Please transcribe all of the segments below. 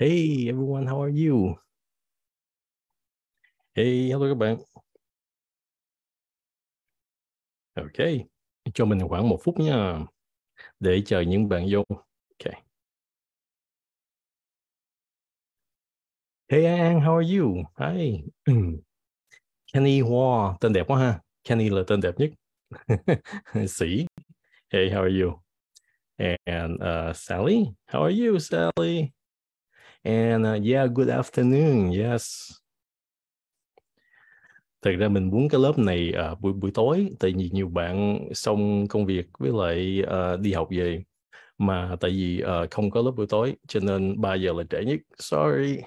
Hey everyone, how are you? Hey, hello các bạn. Ok, cho mình khoảng một phút nha để chờ những bạn vô. Ok. Hey An, how are you? Hi. Kenny Hoa, tên đẹp quá ha. Kenny là tên đẹp nhất. Sĩ. Hey, how are you? And uh, Sally, how are you, Sally? And uh, yeah, good afternoon. Yes. Thật ra mình muốn cái lớp này uh, buổi buổi tối tại vì nhiều bạn xong công việc với lại uh, đi học về mà tại vì uh, không có lớp buổi tối cho nên 3 giờ là trễ nhất. Sorry.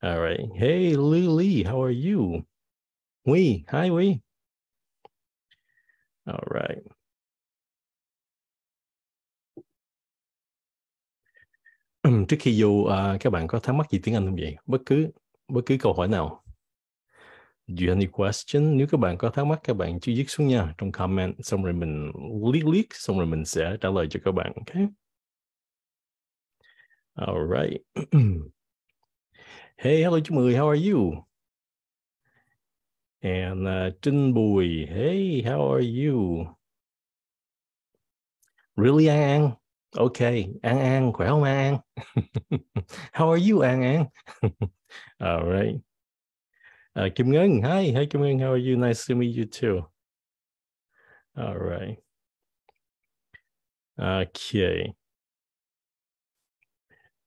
Alright. Hey Lily, how are you? We, hi we. Alright. trước khi vô uh, các bạn có thắc mắc gì tiếng Anh không vậy? Bất cứ bất cứ câu hỏi nào. Do you any question? Nếu các bạn có thắc mắc các bạn chú viết xuống nha trong comment xong rồi mình liếc liếc xong rồi mình sẽ trả lời cho các bạn. Okay? All right. hey, hello chú Mười, how are you? And uh, Trinh Bùi, hey, how are you? Really An? Okay, An An, khỏe không An An? How are you An An? All right. Uh, Kim Ngân, hi, hi Kim Ngân, how are you? Nice to meet you too. All right. Okay.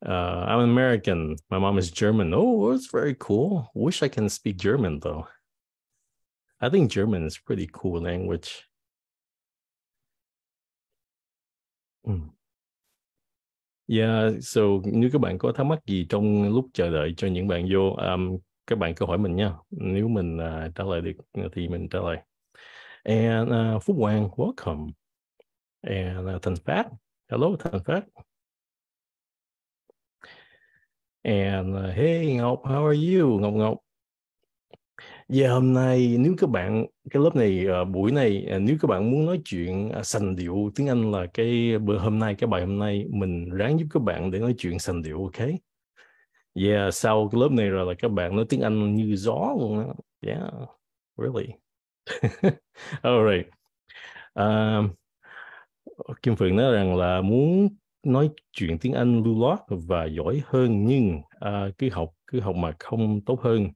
Uh, I'm American. My mom is German. Oh, that's very cool. Wish I can speak German though. I think German is pretty cool language. Mm. Yeah, dạ, so nếu các bạn có thắc mắc gì trong lúc chờ đợi cho những bạn vô, um, các bạn cứ hỏi mình nha. Nếu mình uh, trả lời được thì mình trả lời. And uh, Phúc Hoàng, welcome. And uh, Thành Phát, hello Thành Phát. And uh, hey Ngọc, how are you? Ngọc Ngọc. Và dạ, hôm nay nếu các bạn cái lớp này ờ, buổi này ờ, nếu các bạn muốn nói chuyện à, sành điệu tiếng Anh là cái bữa hôm nay cái bài hôm nay mình ráng giúp các bạn để nói chuyện sành điệu ok. Yeah, dạ, sau cái lớp này rồi là các bạn nói tiếng Anh như gió luôn đó. Yeah, dạ, really. alright uh, à, Kim Phượng nói rằng là muốn nói chuyện tiếng Anh lưu loát và giỏi hơn nhưng uh, à, cứ học cứ học mà không tốt hơn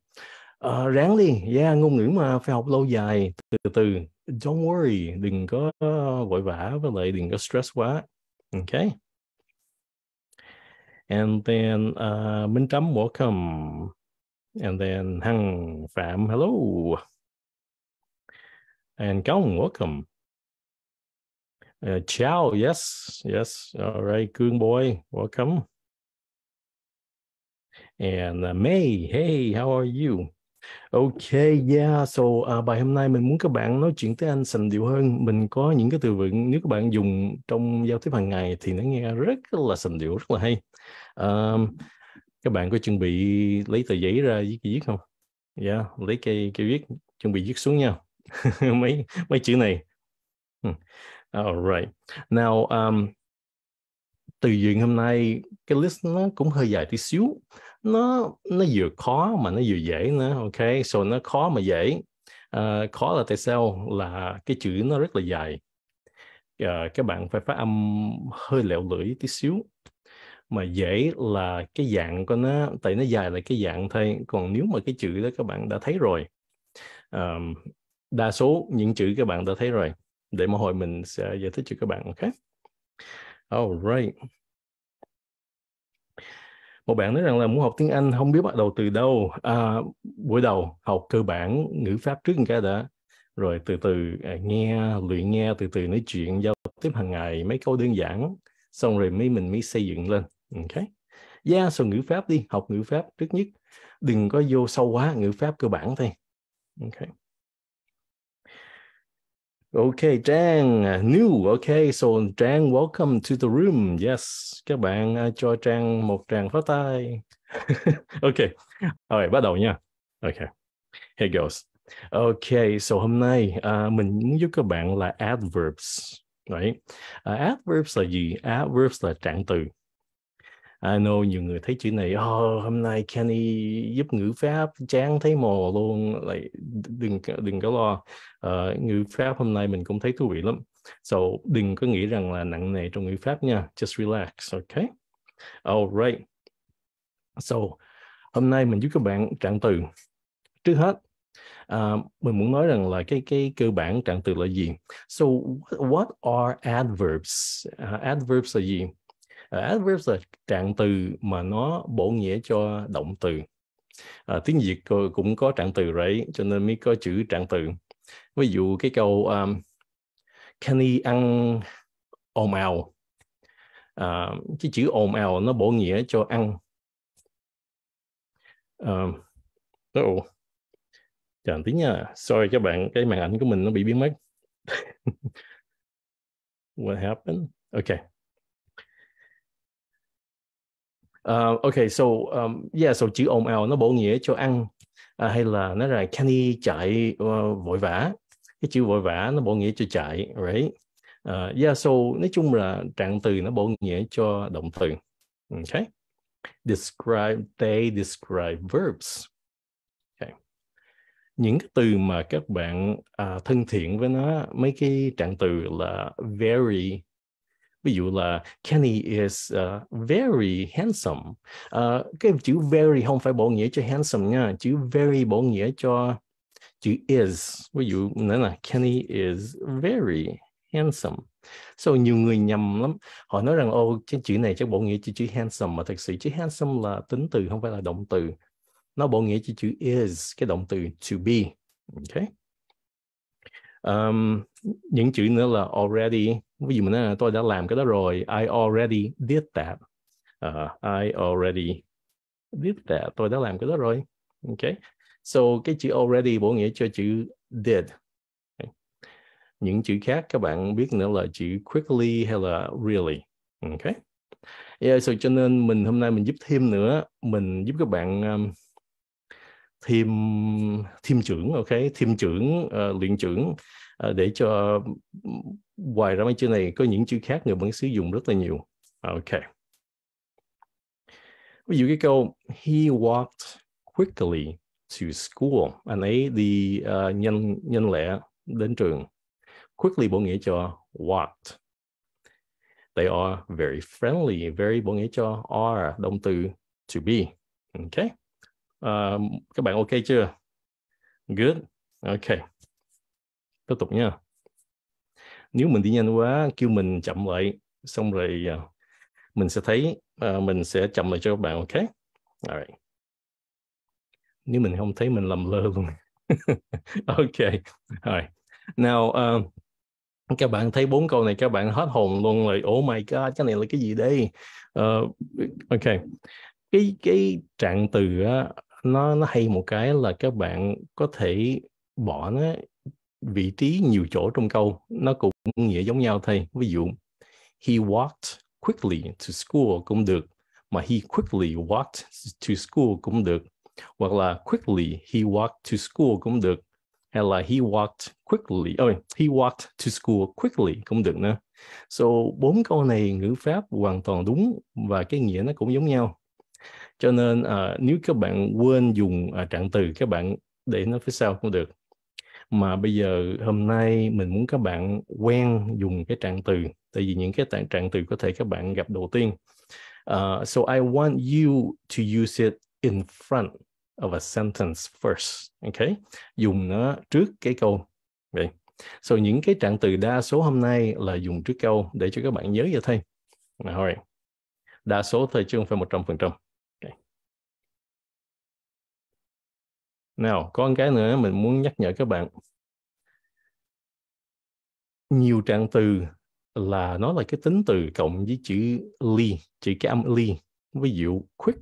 uh, ráng đi yeah ngôn ngữ mà phải học lâu dài từ từ don't worry đừng có ờ, vội vã và lại đừng có stress quá ok and then uh, Minh Trâm welcome and then Hằng Phạm hello and Công welcome Uh, ciao. Yes. Yes. All right. Goon boy. Welcome. And uh, May. Hey, how are you? Ok, yeah. So à, bài hôm nay mình muốn các bạn nói chuyện tới anh sành điệu hơn. Mình có những cái từ vựng nếu các bạn dùng trong giao tiếp hàng ngày thì nó nghe rất là sành điệu, rất là hay. À, các bạn có chuẩn bị lấy tờ giấy ra viết viết không? Yeah, lấy cây cây viết chuẩn bị viết xuống nha. mấy mấy chữ này. Hmm. All right. Now, um, từ duyên hôm nay cái list nó cũng hơi dài tí xíu nó nó vừa khó mà nó vừa dễ nữa ok so nó khó mà dễ uh, khó là tại sao là cái chữ nó rất là dài uh, các bạn phải phát âm hơi lẹo lưỡi tí xíu mà dễ là cái dạng của nó tại nó dài là cái dạng thôi còn nếu mà cái chữ đó các bạn đã thấy rồi uh, đa số những chữ các bạn đã thấy rồi để mà hồi mình sẽ giải thích cho các bạn ok Oh, right. Một bạn nói rằng là muốn học tiếng Anh không biết bắt đầu từ đâu. À, buổi đầu học cơ bản ngữ pháp trước một cái đã. Rồi từ từ à, nghe, luyện nghe, từ từ nói chuyện, giao tiếp hàng ngày, mấy câu đơn giản. Xong rồi mới mình mới xây dựng lên. Ok. Yeah, sau ngữ pháp đi, học ngữ pháp trước nhất. Đừng có vô sâu quá, ngữ pháp cơ bản thôi. Ok. Okay, Trang, à, new. Okay, so Trang, welcome to the room. Yes, các bạn uh, cho Trang một tràng phát tay. okay, alright, bắt đầu nha. Okay, here goes. Okay, so hôm nay uh, mình muốn giúp các bạn là adverbs. Right? Uh, adverbs là gì? Adverbs là trạng từ. I know nhiều người thấy chữ này oh, hôm nay Kenny giúp ngữ pháp chán thấy mồ luôn lại đừng đừng có lo uh, ngữ pháp hôm nay mình cũng thấy thú vị lắm so đừng có nghĩ rằng là nặng nề trong ngữ pháp nha just relax okay? alright so hôm nay mình giúp các bạn trạng từ trước hết uh, mình muốn nói rằng là cái cái cơ bản trạng từ là gì? So what are adverbs? Uh, adverbs là gì? adverbs ờ, là trạng từ mà nó bổ nghĩa cho động từ à, tiếng việt cũng có trạng từ rồi cho nên mới có chữ trạng từ ví dụ cái câu um, Kenny ăn ồn ào à, cái chữ ồn ào nó bổ nghĩa cho ăn uh, oh. chờ tí nha sorry các bạn cái màn ảnh của mình nó bị biến mất what happened okay Uh, ok, so um, yeah, so chữ ồn ào nó bổ nghĩa cho ăn à, hay là nó là Kenny chạy uh, vội vã. Cái chữ vội vã nó bổ nghĩa cho chạy, right? Uh, yeah, so nói chung là trạng từ nó bổ nghĩa cho động từ. Okay. Describe, they describe verbs. Okay. Những cái từ mà các bạn uh, thân thiện với nó, mấy cái trạng từ là very, ví dụ là Kenny is uh, very handsome uh, cái chữ very không phải bổ nghĩa cho handsome nha chữ very bổ nghĩa cho chữ is ví dụ nói là Kenny is very handsome so nhiều người nhầm lắm họ nói rằng ô cái chữ này chắc bổ nghĩa cho chữ handsome mà thật sự chữ handsome là tính từ không phải là động từ nó bổ nghĩa cho chữ is cái động từ to be okay um, những chữ nữa là already ví dụ mình nói là tôi đã làm cái đó rồi I already did that uh, I already did that tôi đã làm cái đó rồi ok so cái chữ already bổ nghĩa cho chữ did okay. những chữ khác các bạn biết nữa là chữ quickly hay là really ok yeah, so cho nên mình hôm nay mình giúp thêm nữa mình giúp các bạn um, thêm thêm trưởng ok thêm trưởng uh, luyện trưởng uh, để cho ngoài ra mấy chữ này có những chữ khác người vẫn sử dụng rất là nhiều ok ví dụ cái câu he walked quickly to school anh ấy đi uh, nhanh nhanh lẹ đến trường quickly bổ nghĩa cho walked they are very friendly very bổ nghĩa cho are động từ to be okay Ờ, các bạn ok chưa good ok tiếp tục nha nếu mình đi nhanh quá kêu mình chậm lại xong rồi uh, mình sẽ thấy uh, mình sẽ chậm lại cho các bạn ok alright nếu mình không thấy mình lầm lơ luôn ok alright now uh, các bạn thấy bốn câu này các bạn hết hồn luôn rồi oh my god cái này là cái gì đây uh, ok cái cái trạng từ nó nó hay một cái là các bạn có thể bỏ nó vị trí nhiều chỗ trong câu nó cũng nghĩa giống nhau thôi ví dụ he walked quickly to school cũng được mà he quickly walked to school cũng được hoặc là quickly he walked to school cũng được hay là he walked quickly oh, he walked to school quickly cũng được nữa so bốn câu này ngữ pháp hoàn toàn đúng và cái nghĩa nó cũng giống nhau cho nên à, nếu các bạn quên dùng à, trạng từ các bạn để nó phía sau cũng được mà bây giờ hôm nay mình muốn các bạn quen dùng cái trạng từ tại vì những cái tạng trạng từ có thể các bạn gặp đầu tiên uh, so I want you to use it in front of a sentence first okay dùng nó trước cái câu vậy so những cái trạng từ đa số hôm nay là dùng trước câu để cho các bạn nhớ vậy thôi alright đa số thời chứ phải một trăm phần trăm nào có một cái nữa mình muốn nhắc nhở các bạn nhiều trạng từ là nó là cái tính từ cộng với chữ ly chữ cái âm ly ví dụ quick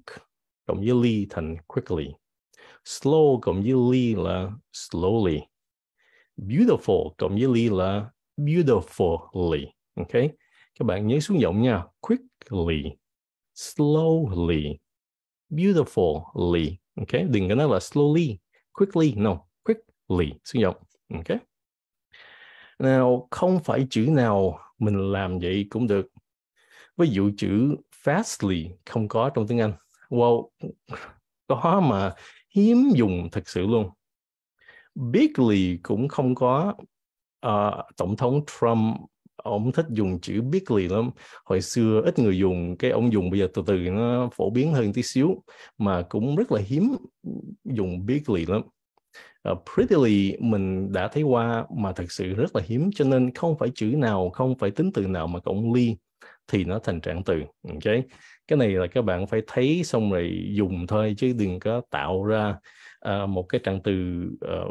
cộng với ly thành quickly slow cộng với ly là slowly beautiful cộng với ly là beautifully ok các bạn nhớ xuống giọng nha quickly slowly beautifully ok đừng có nói là slowly quickly no quickly sử dụng ok nào không phải chữ nào mình làm vậy cũng được ví dụ chữ fastly không có trong tiếng anh wow có mà hiếm dùng thật sự luôn bigly cũng không có uh, tổng thống trump ông thích dùng chữ biết liền lắm hồi xưa ít người dùng cái ông dùng bây giờ từ từ nó phổ biến hơn tí xíu mà cũng rất là hiếm dùng biết liền lắm uh, ờ, prettily mình đã thấy qua mà thật sự rất là hiếm cho nên không phải chữ nào không phải tính từ nào mà cộng ly thì nó thành trạng từ ok cái này là các bạn phải thấy xong rồi dùng thôi chứ đừng có tạo ra uh, một cái trạng từ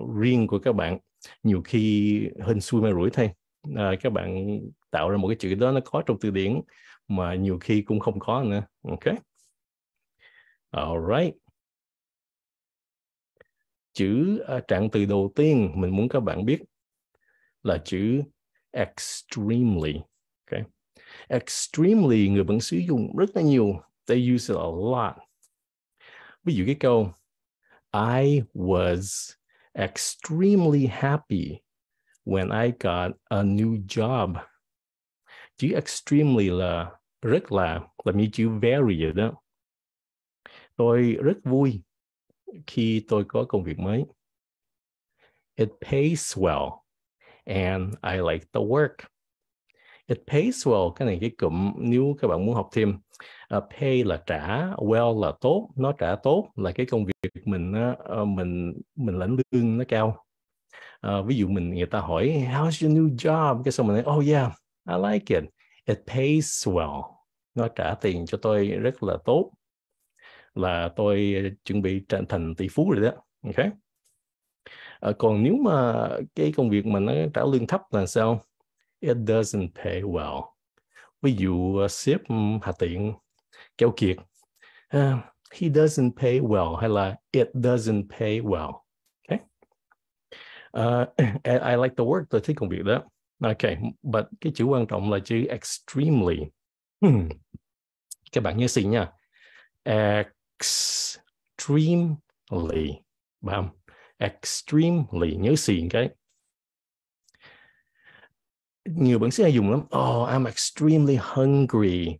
uh, riêng của các bạn nhiều khi hình xui may rủi thay à, các bạn tạo ra một cái chữ đó nó có trong từ điển mà nhiều khi cũng không có nữa ok alright chữ à, trạng từ đầu tiên mình muốn các bạn biết là chữ extremely okay extremely người vẫn sử dụng rất là nhiều they use it a lot ví dụ cái câu I was extremely happy when I got a new job. Chữ extremely là rất là làm như chữ very vậy đó. Tôi rất vui khi tôi có công việc mới. It pays well and I like the work. It pays well, cái này cái cụm nếu các bạn muốn học thêm. Uh, pay là trả, well là tốt, nó trả tốt là cái công việc mình uh, mình mình lãnh lương nó cao uh, ví dụ mình người ta hỏi how's your new job cái xong mình nói oh yeah I like it it pays well nó trả tiền cho tôi rất là tốt là tôi ờ, chuẩn bị trở thành tỷ phú rồi đó ok à, còn nếu mà cái công việc mà nó trả lương thấp là sao it doesn't pay well ví dụ uh, sếp hà tiện keo kiệt uh, he doesn't pay well hay là it doesn't pay well Uh, I, like the work, tôi thích công việc đó. Ok, but cái chữ quan trọng là chữ extremely. Hmm. Các bạn nhớ xin nha. Extremely. Bam. Extremely. Nhớ xin cái. Nhiều bạn sẽ dùng lắm. Oh, I'm extremely hungry.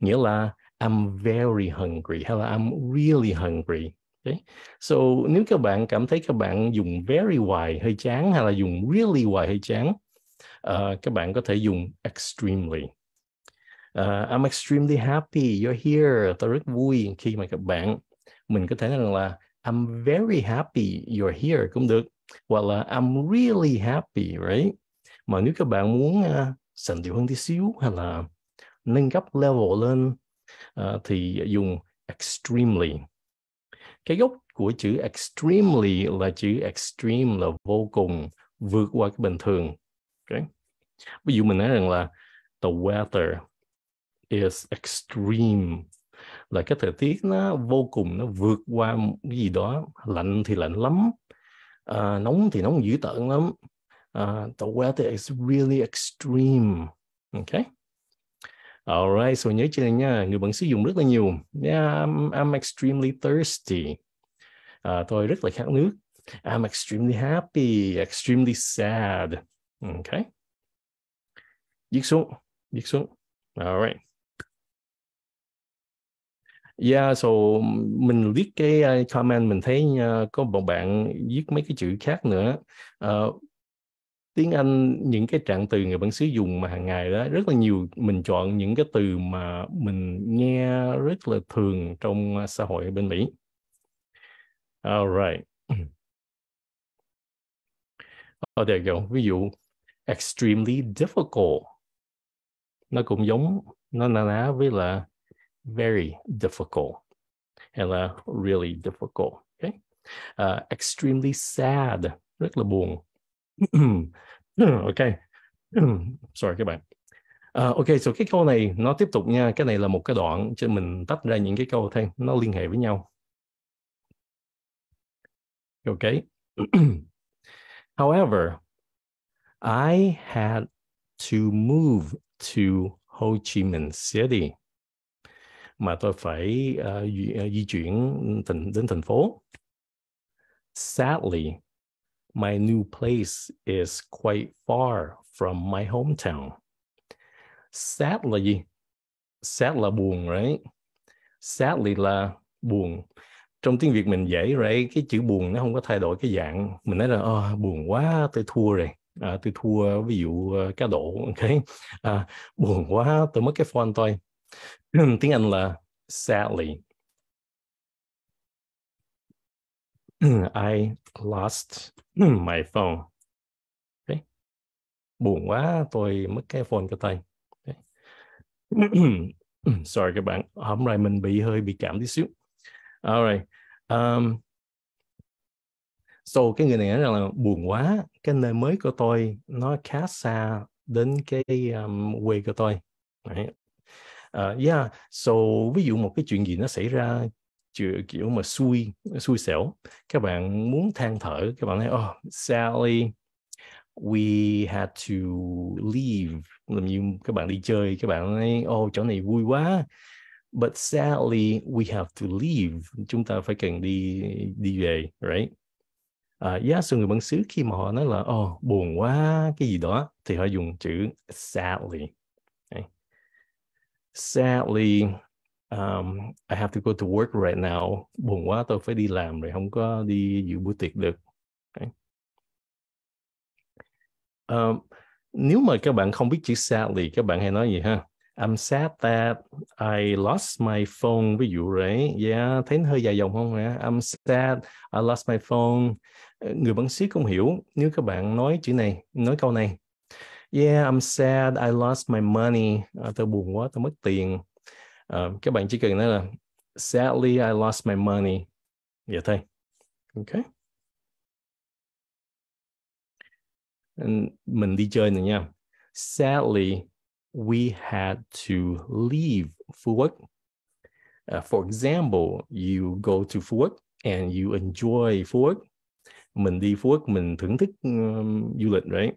Nghĩa là I'm very hungry hay là I'm really hungry Okay. So nếu các bạn cảm thấy các bạn dùng very hoài hơi chán hay là dùng really hoài hơi chán, uh, các bạn có thể dùng extremely. Uh, I'm extremely happy you're here. Tôi rất vui khi mà các bạn mình có thể nói rằng là I'm very happy you're here cũng được hoặc là I'm really happy, right? Mà nếu các bạn muốn uh, sành điệu hơn tí xíu hay là nâng cấp level lên uh, thì dùng extremely cái gốc của chữ extremely là chữ extreme là vô cùng vượt qua cái bình thường okay. ví dụ mình nói rằng là the weather is extreme là cái thời tiết nó vô cùng nó vượt qua cái gì đó lạnh thì lạnh lắm à, nóng thì nóng dữ tợn lắm à, the weather is really extreme okay Alright, so nhớ cho nha, người bạn sử dụng rất là nhiều. Yeah, I'm, I'm extremely thirsty. À, tôi rất là khát nước. I'm extremely happy, extremely sad. Okay. Viết xuống, viết xuống. Alright. Yeah, so mình viết cái uh, comment mình thấy uh, có một bạn viết mấy cái chữ khác nữa. Uh, tiếng Anh những cái trạng từ người bản xứ dùng mà hàng ngày đó rất là nhiều mình chọn những cái từ mà mình nghe rất là thường trong à, xã hội bên Mỹ. Alright. Oh, there you go. Ví dụ extremely difficult. Nó cũng giống nó na ná với là very difficult hay là really difficult. Okay. Uh, extremely sad, rất là buồn ok sorry các bạn À, ok, so cái câu này nó tiếp tục nha. Cái này là một cái đoạn cho mình tách ra những cái câu thêm nó liên hệ với nhau. Ok. However, I had to move to Ho Chi Minh City. Mà tôi phải uh, di, à, di chuyển thành, đến thành phố. Sadly, my new place is quite far from my hometown. Sadly, Sad là buồn, right? Sadly là buồn. Trong tiếng Việt mình dễ right? Cái chữ buồn nó không có thay đổi cái dạng. Mình nói là oh, buồn quá, tôi thua rồi. À, tôi thua ví dụ ờ, cá độ, ok? À, buồn quá, tôi mất cái phone tôi. tiếng Anh là sadly I lost my phone. Okay. Buồn quá, tôi mất cái phone của tôi. Okay. Sorry các bạn, hôm nay mình bị hơi bị cảm tí xíu. Alright. Um, so cái người này nói rằng là buồn quá, cái nơi mới của tôi nó khá xa đến cái um, quê của tôi. Right. Uh, ờ, yeah, so ví dụ một cái chuyện gì nó xảy ra kiểu, kiểu mà xui xui xẻo các bạn muốn than thở các bạn nói oh Sally we had to leave làm như các bạn đi chơi các bạn nói oh chỗ này vui quá but sadly we have to leave chúng ta phải cần đi đi về right uh, giá yeah, số người bản xứ khi mà họ nói là oh buồn quá cái gì đó thì họ dùng chữ sadly okay. sadly um, I have to go to work right now buồn quá tôi phải đi làm rồi không có đi dự buổi tiệc được okay. um, nếu mà các bạn không biết chữ sadly các bạn hay nói gì ha I'm sad that I lost my phone ví dụ rồi yeah thấy nó hơi dài dòng không hả I'm sad I lost my phone ờ, người bản xứ không hiểu nếu các bạn nói chữ này nói câu này yeah I'm sad I lost my money à, tôi buồn quá tôi mất tiền uh, các bạn chỉ cần nói là sadly I lost my money vậy thôi ok mình đi chơi này nha sadly we had to leave Phú Quốc uh, for example you go to Phú Quốc and you enjoy Phú Quốc mình đi Phú Quốc mình thưởng thức um, du lịch right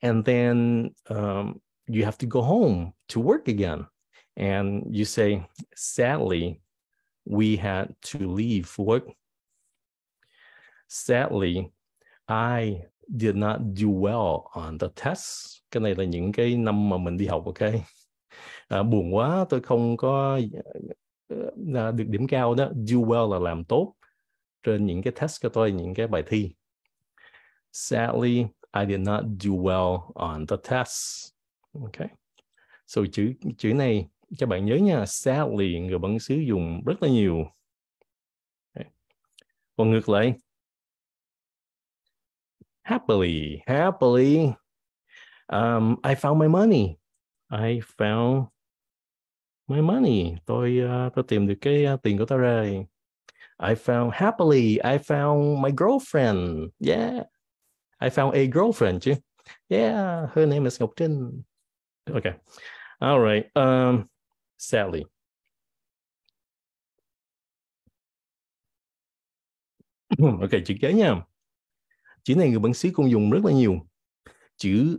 and then um, you have to go home to work again and you say, sadly, we had to leave work. Sadly, I did not do well on the test. Cái này là những cái năm mà mình đi học, ok? À, buồn quá, tôi không có à, được điểm cao đó. Do well là làm tốt trên những cái test của tôi, những cái bài thi. Sadly, I did not do well on the test. Okay. So chữ chữ này các bạn nhớ nha sadly người vẫn sử dụng rất là nhiều còn ngược lại happily happily um, I found my money I found my money tôi uh, tôi tìm được cái uh, tiền của tôi ra rồi I found happily I found my girlfriend yeah I found a girlfriend chứ yeah her name is Ngọc Trinh okay all right um, Sally. Hmm, ok, chữ kế nha. Chữ này người bản xứ cũng dùng rất là nhiều. Chữ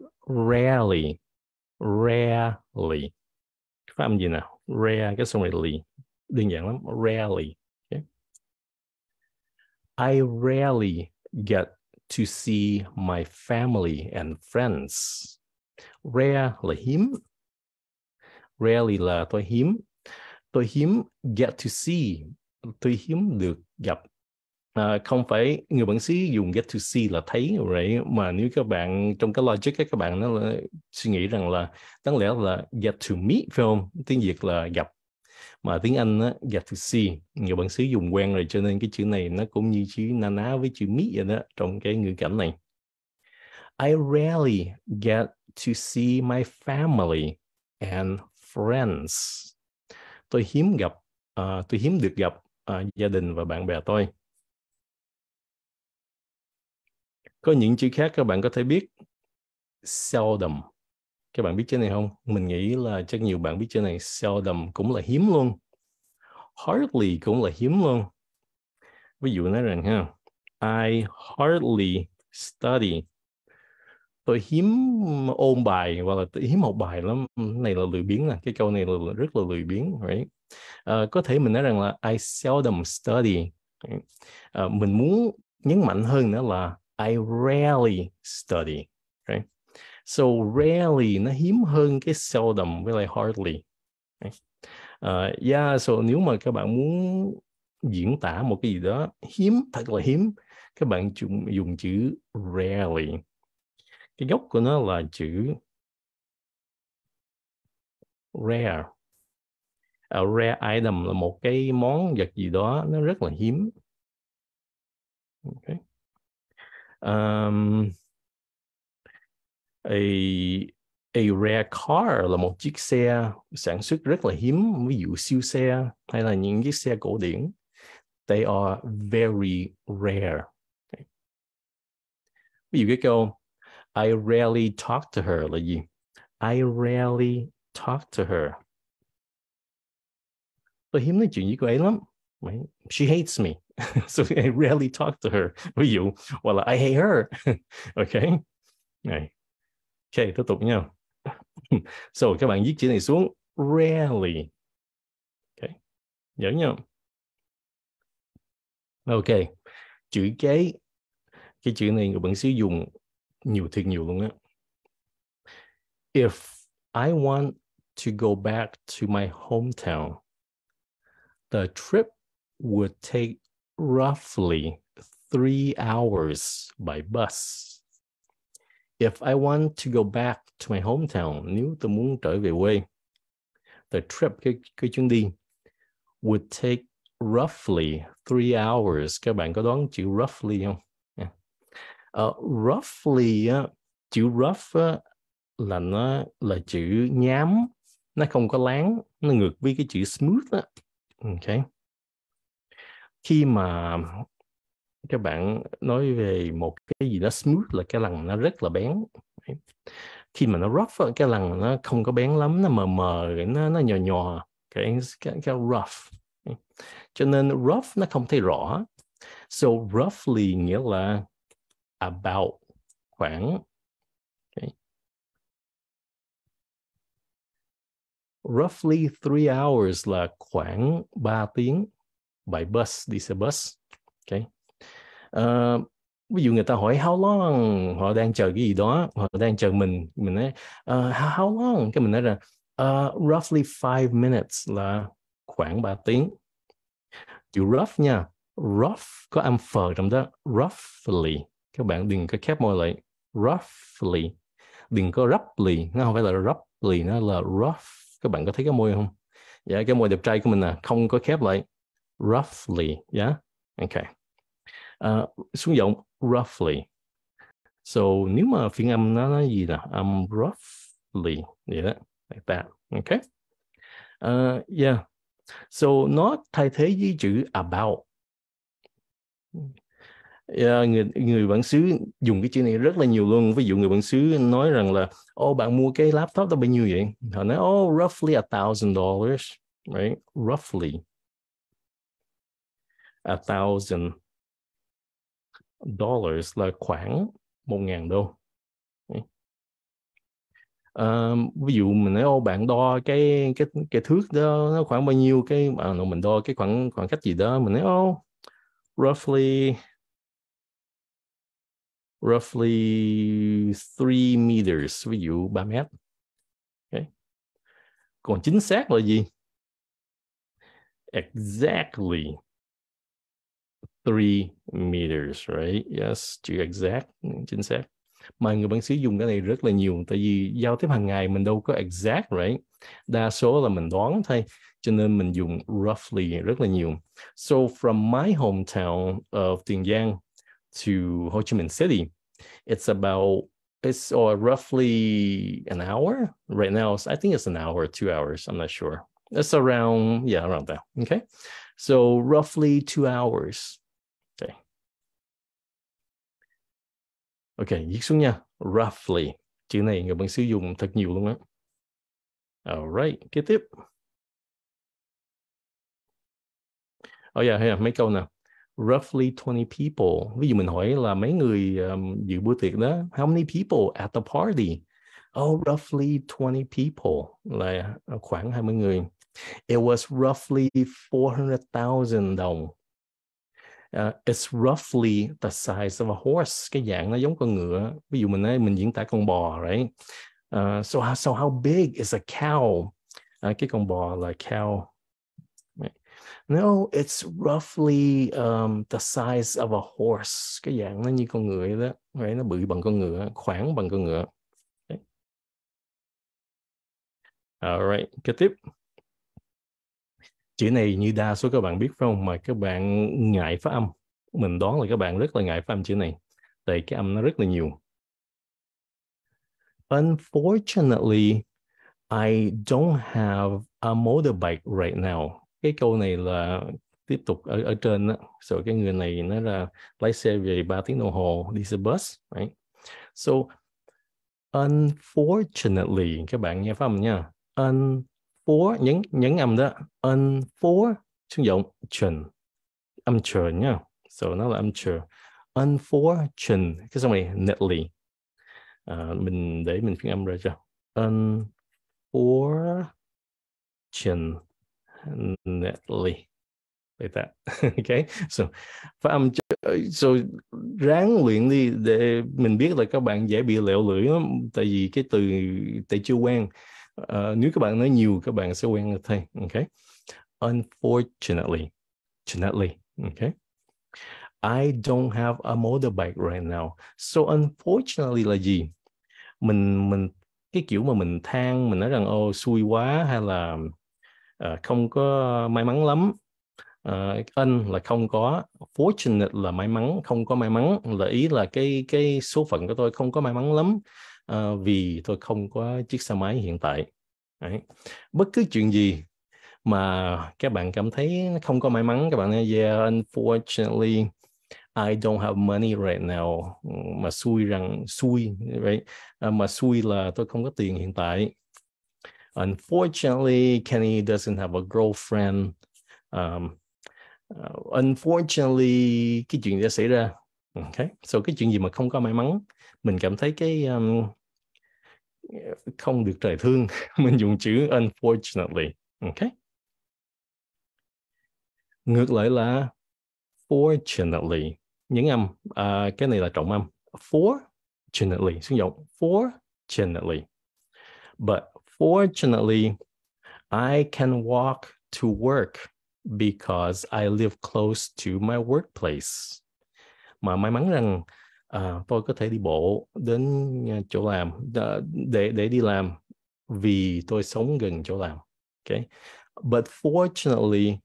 rarely, rarely. Phát âm gì nào? Rare, cái xong rồi ly. Đơn giản lắm, rarely. Okay. I rarely get to see my family and friends. Rare là hiếm, rarely là tôi hiếm tôi hiếm get to see tôi hiếm được gặp à, không phải người bản xứ dùng get to see là thấy vậy mà nếu các bạn trong cái logic ấy, các bạn nó suy nghĩ rằng là đáng lẽ là get to meet phải không tiếng việt là gặp mà tiếng anh á, get to see người bản xứ dùng quen rồi cho nên cái chữ này nó cũng như chữ na ná với chữ meet vậy đó trong cái ngữ cảnh này I rarely get to see my family and friends tôi hiếm gặp uh, tôi hiếm được gặp uh, gia đình và bạn bè tôi có những chữ khác các bạn có thể biết seldom các bạn biết chữ này không mình nghĩ là chắc nhiều bạn biết chữ này seldom cũng là hiếm luôn hardly cũng là hiếm luôn ví dụ nói rằng ha I hardly study tôi hiếm ôn bài hoặc là tôi hiếm học bài lắm này là lười biếng nè cái câu này là rất là lười biếng right? uh, ờ, có thể mình nói rằng là I seldom study right? uh, ờ, mình muốn nhấn mạnh hơn nữa là I rarely study right? so rarely nó hiếm hơn cái seldom với lại hardly right? uh, ờ, yeah so nếu mà các bạn muốn diễn tả một cái gì đó hiếm thật là hiếm các bạn dùng, dùng chữ rarely cái gốc của nó là chữ rare a à, rare item là một cái món vật gì đó nó rất là hiếm okay. um, a, a rare car là một chiếc xe sản xuất rất là hiếm ví dụ siêu xe hay là những chiếc xe cổ điển they are very rare okay. ví dụ cái câu I rarely talk to her là gì? I rarely talk to her. Tôi hiếm nói chuyện với cô ấy lắm. She hates me. so I rarely talk to her. Ví dụ, hoặc I hate her. Okay, Này. Ok, tiếp tục nha. so các bạn viết chữ này xuống. Rarely. Ok. Nhớ nha. Ok. Chữ cái. Cái chữ này các bạn sử dụng nhiều thiệt nhiều luôn á if I want to go back to my hometown the trip would take roughly three hours by bus if I want to go back to my hometown nếu tôi muốn trở về quê the trip cái, cái chuyến đi would take roughly three hours các bạn có đoán chữ roughly không uh, roughly uh, chữ rough uh, là nó là chữ nhám nó không có láng nó ngược với cái chữ smooth á ok khi mà các bạn nói về một cái gì đó smooth là cái lằn nó rất là bén khi mà nó rough cái lằn nó không có bén lắm nó mờ mờ nó nó nhò nhò cái cái, cái rough cho nên rough nó không thấy rõ so roughly nghĩa là about khoảng okay. roughly three hours là khoảng 3 tiếng by bus đi xe bus okay. uh, ví dụ người ta hỏi how long họ đang chờ cái gì đó họ đang chờ mình mình nói uh, how long cái mình nói là uh, roughly five minutes là khoảng 3 tiếng chữ rough nha rough có âm phờ trong đó roughly các bạn đừng có khép môi lại roughly đừng có roughly nó không phải là roughly nó là rough các bạn có thấy cái môi không dạ cái môi đẹp trai của mình là không có khép lại roughly dạ yeah? ok uh, xuống giọng roughly so nếu mà phiên âm nó nói gì là âm um, roughly yeah, dạ, like that ok uh, yeah so nó thay thế với chữ about uh, người người bản xứ dùng cái chữ này rất là nhiều luôn ví dụ người bản xứ nói rằng là ô oh, bạn mua cái laptop đó bao nhiêu vậy họ nói ô oh, roughly a thousand dollars right roughly a thousand dollars là khoảng một ngàn đô um, ví dụ mình nói ô bạn đo cái cái cái thước đó nó khoảng bao nhiêu cái à, mình đo cái khoảng khoảng cách gì đó mình nói ô roughly roughly 3 meters, ví dụ 3 mét. Okay. Còn chính xác là gì? Exactly 3 meters, right? Yes, chữ exact, chính xác. Mà người bản xứ dùng cái này rất là nhiều tại vì giao tiếp hàng ngày mình đâu có exact, right? Đa số là mình đoán thôi, cho nên mình dùng roughly rất là nhiều. So from my hometown of Tiền Giang to Ho Chi Minh City. It's about it's or uh, roughly an hour right now. I think it's an hour, two hours. I'm not sure. It's around yeah, around that. Okay, so roughly two hours. Okay. Okay, Dịch xuống nha. Roughly. Chữ này người bạn sử dụng thật nhiều luôn á. Alright, kế tiếp. Oh yeah, yeah, mấy câu nào. roughly 20 people. Ví dụ mình hỏi là mấy người um, dự buổi tiệc đó, how many people at the party? Oh, roughly 20 people là khoảng 20 người. It was roughly 400,000 đồng. Uh, it's roughly the size of a horse. Cái dạng nó giống con ngựa. Ví dụ mình nói mình diễn tả con bò, right? Uh, so, so how big is a cow? Uh, cái con bò là cow no it's roughly um, the size of a horse cái dạng nó như con ngựa đó right? nó bự bằng con ngựa khoảng bằng con ngựa okay. alright kế tiếp chữ này như đa số các bạn biết phải không mà các bạn ngại phát âm mình đoán là các bạn rất là ngại phát âm chữ này tại cái âm nó rất là nhiều unfortunately I don't have a motorbike right now cái câu này là tiếp tục ở ở trên đó. rồi so, cái người này nó là lái xe về 3 tiếng đồng hồ đi xe bus right? so unfortunately các bạn nghe phải nha un for nhấn nhấn âm đó un for sử dụng chừng âm chờ nha so nó là âm chờ unfortunately cái xong này netly à, mình để mình phiên âm ra cho unfortunately Netly, like that okay so và âm so ráng luyện đi để mình biết là các bạn dễ bị lẹo lưỡi lắm tại vì cái từ tại chưa quen uh, nếu các bạn nói nhiều các bạn sẽ quen thôi okay unfortunately unfortunately okay I don't have a motorbike right now so unfortunately là gì mình mình cái kiểu mà mình than mình nói rằng ô xui quá hay là uh, không có may mắn lắm uh, ân là không có fortunate là may mắn không có may mắn là ý là cái cái số phận của tôi không có may mắn lắm uh, vì tôi không có chiếc xe máy hiện tại Đấy. bất cứ chuyện gì mà các bạn cảm thấy không có may mắn các bạn nói yeah unfortunately I don't have money right now mà xui rằng xui right? mà xui là tôi không có tiền hiện tại Unfortunately, Kenny doesn't have a girlfriend. Um, uh, unfortunately, cái chuyện đã xảy ra. Okay. So cái chuyện gì mà không có may mắn, mình cảm thấy cái um, không được trời thương, mình dùng chữ unfortunately. Okay. Ngược lại là fortunately, những âm à, cái này là trọng âm. Fortunately, sử dụng fortunately. But fortunately, I can walk to work because I live close to my workplace. Mà may mắn rằng uh, tôi có thể đi bộ đến chỗ làm để để đi làm vì tôi sống gần chỗ làm. Okay. But fortunately,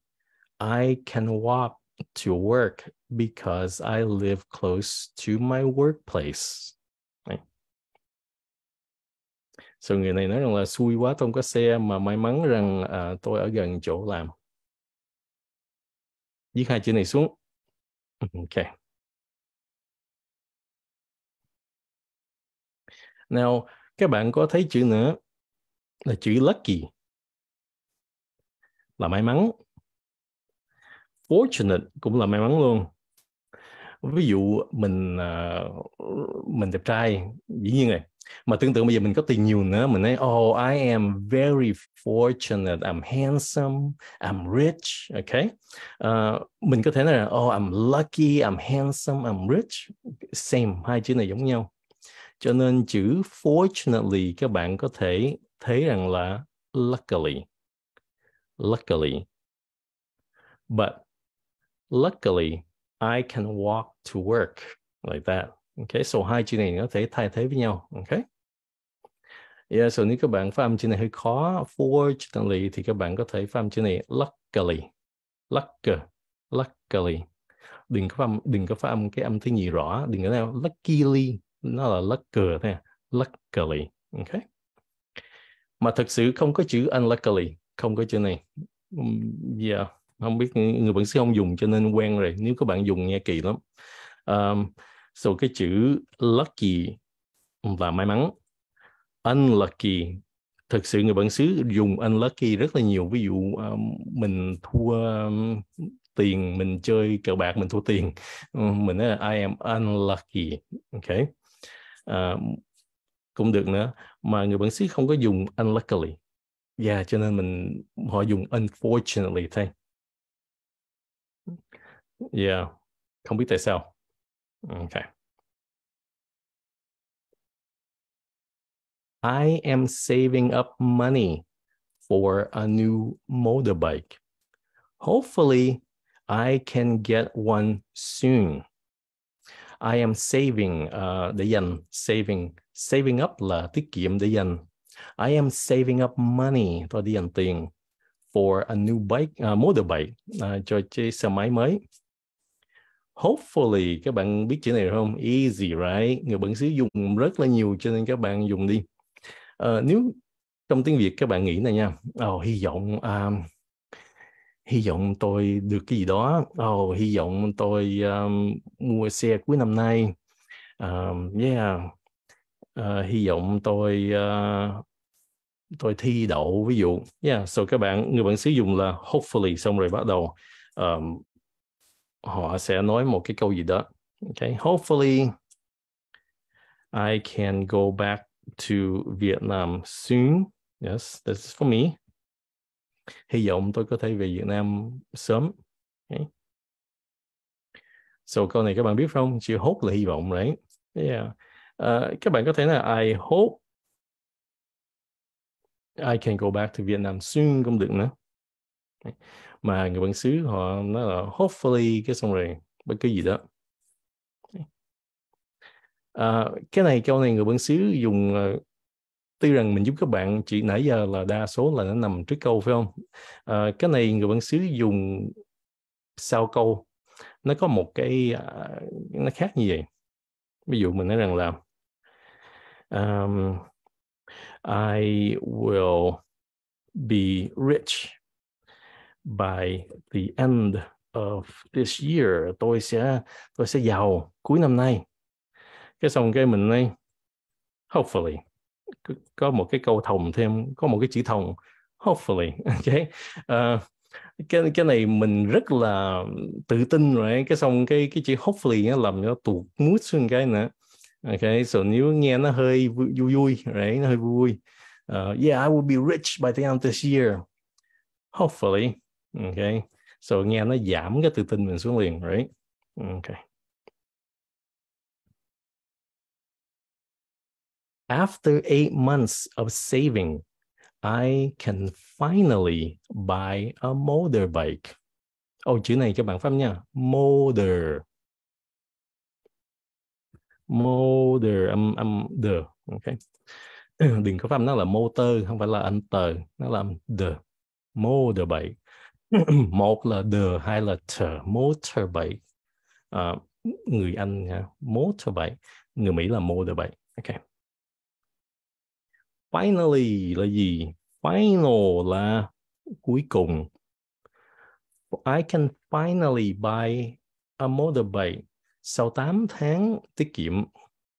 I can walk to work because I live close to my workplace. sau người này nói rằng là xui quá tôi không có xe mà may mắn rằng à, tôi ở gần chỗ làm viết hai chữ này xuống ok nào các bạn có thấy chữ nữa là chữ lucky là may mắn fortunate cũng là may mắn luôn ví dụ mình à, mình đẹp trai dĩ nhiên này mà tương tự bây giờ mình có tiền nhiều nữa mình nói oh I am very fortunate I'm handsome I'm rich okay uh, mình có thể nói là oh I'm lucky I'm handsome I'm rich same hai chữ này giống nhau cho nên chữ fortunately các bạn có thể thấy rằng là luckily luckily but luckily I can walk to work like that Okay, so hai chữ này có thể thay thế với nhau. ok? Yeah, so nếu các bạn phát âm chữ này hơi khó, fortunately thì các bạn có thể phát âm chữ này luckily, luck, luckily. Đừng có phát âm, đừng có phát âm cái âm thứ nhì rõ, đừng có nào luckily, nó là luck thôi, luckily. ok? Mà thật sự không có chữ unluckily, không có chữ này. Yeah, dạ, không biết người bản sẽ không dùng cho nên quen rồi. Nếu các bạn dùng nghe kỳ lắm. Um, So cái chữ lucky và may mắn. Unlucky thực sự người bản xứ dùng unlucky rất là nhiều ví dụ um, mình thua um, tiền mình chơi cờ bạc mình thua tiền um, mình nói là I am unlucky ok uh, cũng được nữa mà người bản xứ không có dùng unluckily yeah dạ, cho nên mình họ dùng unfortunately thay yeah ừ. dạ. không biết tại sao Okay. I am saving up money for a new motorbike. Hopefully, I can get one soon. I am saving uh, để dành saving saving up là tiết kiệm the yen. I am saving up money tôi the yen, tiền for a new bike uh, motorbike uh, cho chiếc xe máy mới. hopefully các bạn biết chữ này rồi không easy right người bản xứ dùng rất là nhiều cho nên các bạn dùng đi uh, nếu trong tiếng việt các bạn nghĩ này nha oh, hy vọng um, hy vọng tôi được cái gì đó oh, hy vọng tôi um, mua xe cuối năm nay um, yeah uh, hy vọng tôi uh, tôi thi đậu ví dụ yeah so các bạn người bạn sử dụng là hopefully xong rồi bắt đầu um, họ sẽ nói một cái câu gì đó. Okay, hopefully I can go back to Vietnam soon. Yes, this is for me. Hy vọng tôi có thể về Việt Nam sớm. Okay. So câu này các bạn biết không? Chữ hốt là hy vọng, right? Yeah. Uh, các bạn có thể là I hope I can go back to Vietnam soon cũng được nữa. Okay mà người bản xứ họ nói là hopefully cái xong rồi bất cứ gì đó à, cái này câu này người bản xứ dùng ờ, tuy rằng mình giúp các bạn chỉ nãy giờ là đa số là nó nằm trước câu phải không à, cái này người bản xứ dùng sau câu nó có một cái à, nó khác như vậy ví dụ mình nói rằng là um, I will be rich by the end of this year tôi sẽ tôi sẽ giàu cuối năm nay cái xong cái mình này hopefully có một cái câu thòng thêm có một cái chữ thòng hopefully okay uh, cái cái này mình rất là tự tin rồi cái xong cái cái chữ hopefully nó làm cho tụt mút xuống cái nữa okay so nếu nghe nó hơi vui vui rồi nó hơi vui uh, yeah I will be rich by the end of this year hopefully okay so nghe nó giảm cái tự tin mình xuống liền right okay after eight months of saving I can finally buy a motorbike. Ô oh, chữ này cho bạn phát nha. Motor. Motor. Âm, âm, the. okay, Đừng có phát nó là motor, không phải là anh tờ. Nó là the. Motorbike. một là the hai là ter motorbike à, người anh ha, motorbike người mỹ là motorbike okay finally là gì final là cuối cùng I can finally buy a motorbike sau 8 tháng tiết kiệm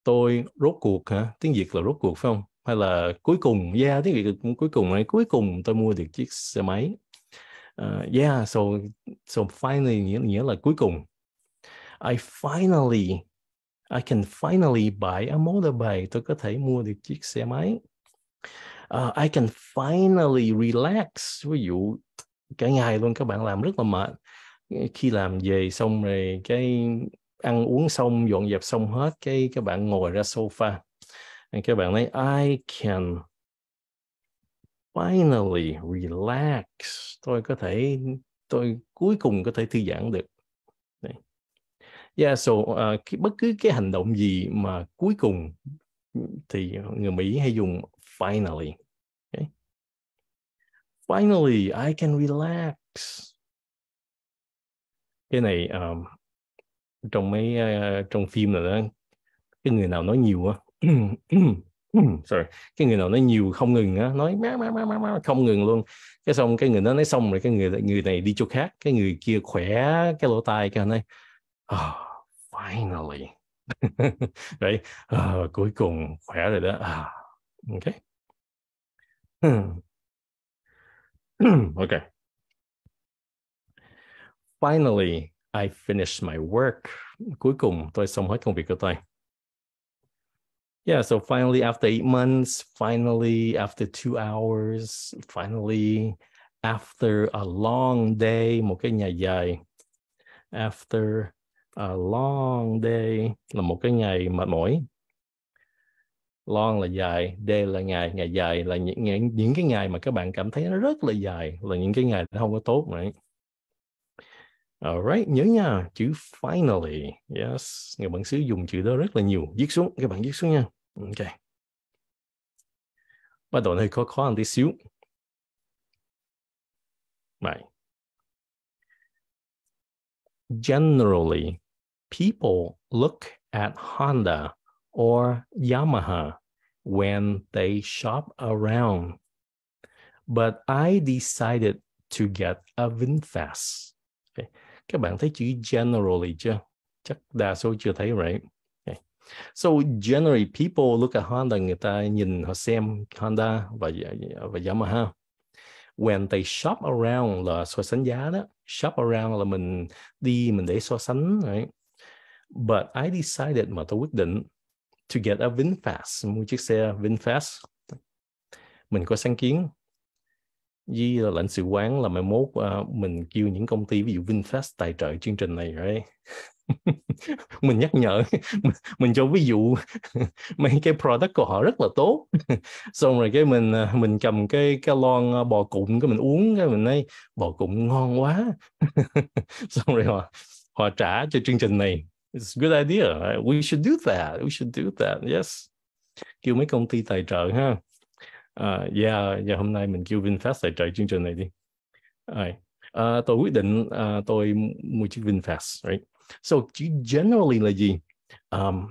tôi rốt cuộc hả tiếng việt là rốt cuộc phải không hay là cuối cùng yeah tiếng việt cũng cuối cùng này cuối cùng tôi mua được chiếc xe máy uh, yeah so so finally nghĩa, nghĩa là cuối cùng I finally I can finally buy a motorbike tôi có thể mua được chiếc xe máy uh, I can finally relax ví dụ cả ngày luôn các bạn làm rất là mệt khi làm về xong rồi cái ăn uống xong dọn dẹp xong hết cái các bạn ngồi ra sofa các bạn nói I can finally relax tôi có thể tôi cuối cùng có thể thư giãn được Đấy. yeah so uh, cái, bất cứ cái hành động gì mà cuối cùng thì người Mỹ hay dùng finally okay. finally I can relax cái này um, trong mấy uh, trong phim này đó cái người nào nói nhiều á ừ, sorry cái người nào nói nhiều không ngừng á nói má, má má má má không ngừng luôn cái xong cái người nó nói xong rồi cái người người này đi chỗ khác cái người kia khỏe cái lỗ tai cái này oh, ờ, finally đấy uh, cuối cùng khỏe rồi đó uh, ok ok finally I finished my work cuối cùng tôi xong hết công việc của tôi yeah so finally after eight months finally after two hours finally after a long day một cái ngày dài after a long day là một cái ngày mệt mỏi long là dài day là ngày ngày dài là những những, những cái ngày mà các bạn cảm thấy nó rất là dài là những cái ngày nó không có tốt right Alright, nhớ nha, chữ finally. Yes, người bạn xứ dùng chữ đó rất là nhiều. Viết xuống, các bạn viết xuống nha. Okay. Bắt đầu hơi khó khó hơn xíu. Right. Generally, people look at Honda or Yamaha when they shop around. But I decided to get a VinFast. Okay. Các bạn thấy chữ generally chưa? Chắc đa số chưa thấy, right? so generally people look at Honda người ta nhìn họ xem Honda và và Yamaha when they shop around là so sánh giá đó shop around là mình đi mình để so sánh right? but I decided mà tôi quyết định to get a VinFast mua chiếc xe VinFast mình có sáng kiến với là lãnh sự quán là mai mốt uh, mình kêu những công ty ví dụ VinFast tài trợ chương trình này right? mình nhắc nhở mình, cho ví dụ mấy cái product của họ rất là tốt xong rồi cái mình à, mình cầm cái cái lon à, bò cụm cái mình uống cái mình nói bò cụm ngon quá xong rồi họ họ trả cho chương trình này it's a good idea right? we should do that we should do that yes kêu mấy công ty tài trợ ha uh, yeah, yeah hôm nay mình kêu Vinfast tài trợ chương trình này đi right. uh, tôi quyết định uh, tôi mua chiếc Vinfast right so generally là gì um,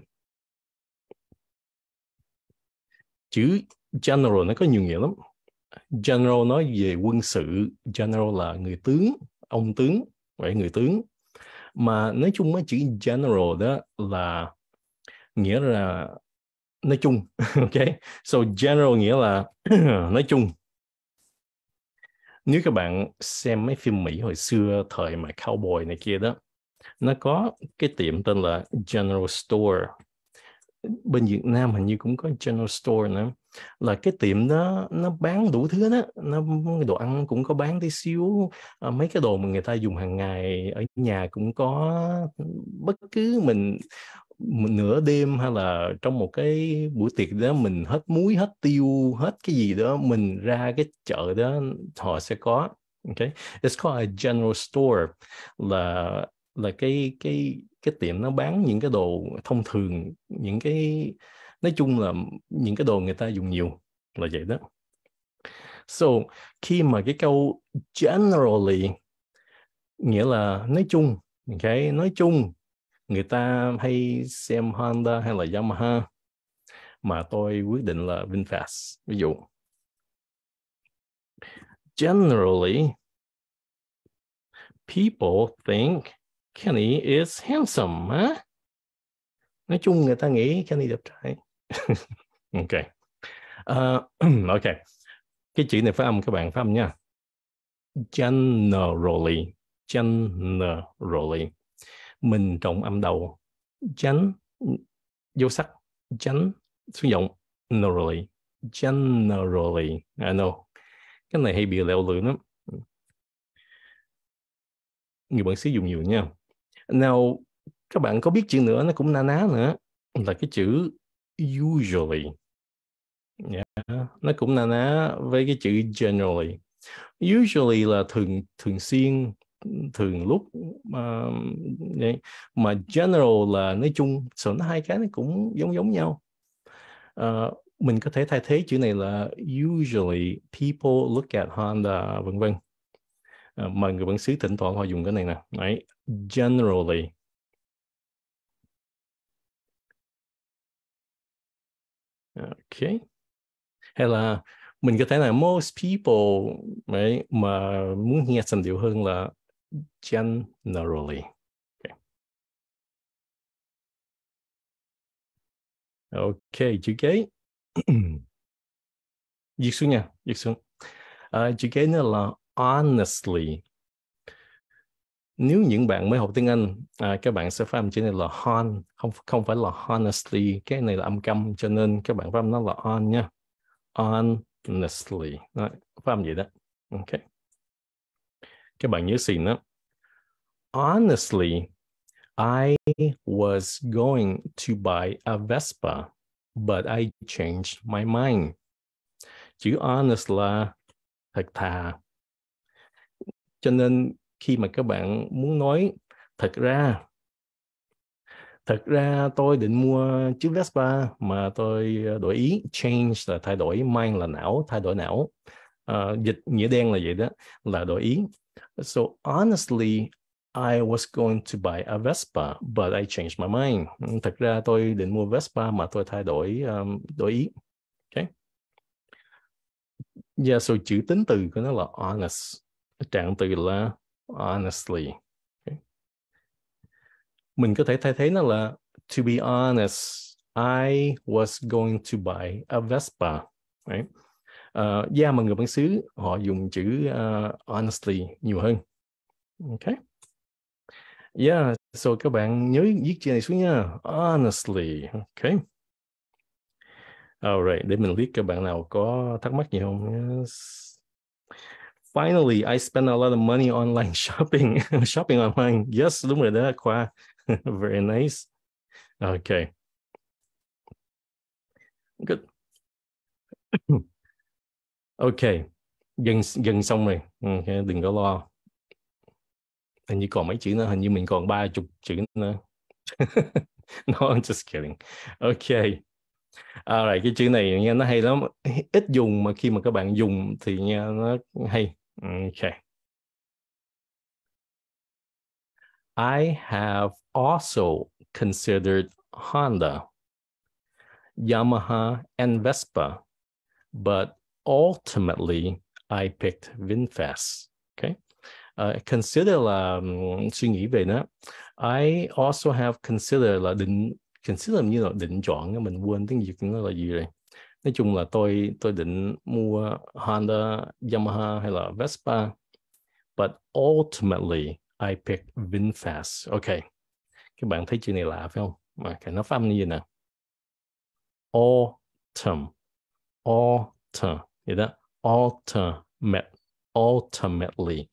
chữ general nó có nhiều nghĩa lắm general nói về quân sự general là người tướng ông tướng vậy người tướng mà nói chung mấy chữ general đó là nghĩa là nói chung ok so general nghĩa là nói chung nếu các bạn xem mấy phim Mỹ hồi xưa thời mà cowboy này kia đó nó có cái tiệm tên là General Store bên Việt Nam hình như cũng có General Store nữa là cái tiệm đó nó bán đủ thứ đó nó đồ ăn cũng có bán tí xíu à, mấy cái đồ mà người ta dùng hàng ngày ở nhà cũng có bất cứ mình nửa đêm hay là trong một cái buổi tiệc đó mình hết muối hết tiêu hết cái gì đó mình ra cái chợ đó họ sẽ có okay it's called a general store là là cái cái cái tiệm nó bán những cái đồ thông thường những cái nói chung là những cái đồ người ta dùng nhiều là vậy đó so khi mà cái câu generally nghĩa là nói chung cái nói chung người ta hay xem Honda hay là Yamaha mà tôi quyết định là VinFast ví dụ generally people think Kenny is handsome á. Nói chung người ta nghĩ Kenny đẹp trai. ok. Uh, ok. Cái chữ này phát âm các bạn phát âm nha. Generally. Generally. Mình trọng âm đầu. Gen vô sắc. Gen xuống giọng. Generally. Generally. I know. Cái này hay bị leo lưỡi lắm. Người bạn xứ dùng nhiều nha nào các bạn có biết chữ nữa nó cũng na ná nữa là cái chữ usually yeah. Dạ, nó cũng na ná với cái chữ generally usually là thường thường xuyên thường lúc uh, vậy. mà general là nói chung so nó hai cái nó cũng giống giống nhau uh, mình có thể thay thế chữ này là usually people look at Honda vân vân uh, ờ, mà người bản xứ thỉnh thoảng họ dùng cái này nè Đấy, generally okay hay là mình có thể là most people right, mà muốn nghe sành điệu hơn là generally okay. okay, chữ kế dịch xuống nha dịch xuống à, chữ kế nữa là honestly nếu những bạn mới học tiếng Anh à, các bạn sẽ phát âm chữ này là hon không không phải là honestly cái này là âm câm cho nên các bạn phát âm nó là on nha honestly đó, phát âm vậy đó ok các bạn nhớ xin đó honestly I was going to buy a Vespa but I changed my mind chữ honest là thật thà cho nên khi mà các bạn muốn nói thật ra thật ra tôi định mua chiếc Vespa mà tôi ờ, đổi ý change là thay đổi mind là não thay đổi não uh, dịch nghĩa đen là vậy đó là đổi ý so honestly I was going to buy a Vespa but I changed my mind thật ra tôi định mua Vespa mà tôi thay đổi um, đổi ý okay yeah dạ, so chữ tính từ của nó là honest trạng từ là honestly okay. mình có thể thay thế nó là to be honest I was going to buy a Vespa right? uh, da yeah, mà người bản xứ họ dùng chữ uh, honestly nhiều hơn Okay, yeah so các bạn nhớ viết chữ này xuống nha honestly ok alright để mình biết các bạn nào có thắc mắc gì không yes finally I spend a lot of money online shopping, shopping online. Yes, đúng rồi đó Khoa. Very nice. Okay. Good. Okay, gần gần xong rồi okay, đừng có lo hình như còn mấy chữ nữa hình như mình còn ba chục chữ nữa no I'm just kidding Okay, à, right, cái chữ này nha nó hay lắm ít dùng mà khi mà các bạn dùng thì nha nó hay Okay. I have also considered Honda, Yamaha, and Vespa, but ultimately I picked VinFast. Okay. Uh, consider um, suy nghĩ về nó. I also have consider là định consider như là định chọn mình quên tiếng Việt nó là gì đây. nói chung là tôi tôi định mua Honda, Yamaha hay là Vespa, but ultimately I pick VinFast. Ok, các bạn thấy chữ này lạ phải không? Mà cái nó phát như vậy nè. Autumn, autumn, vậy đó. Ultimate, ultimately.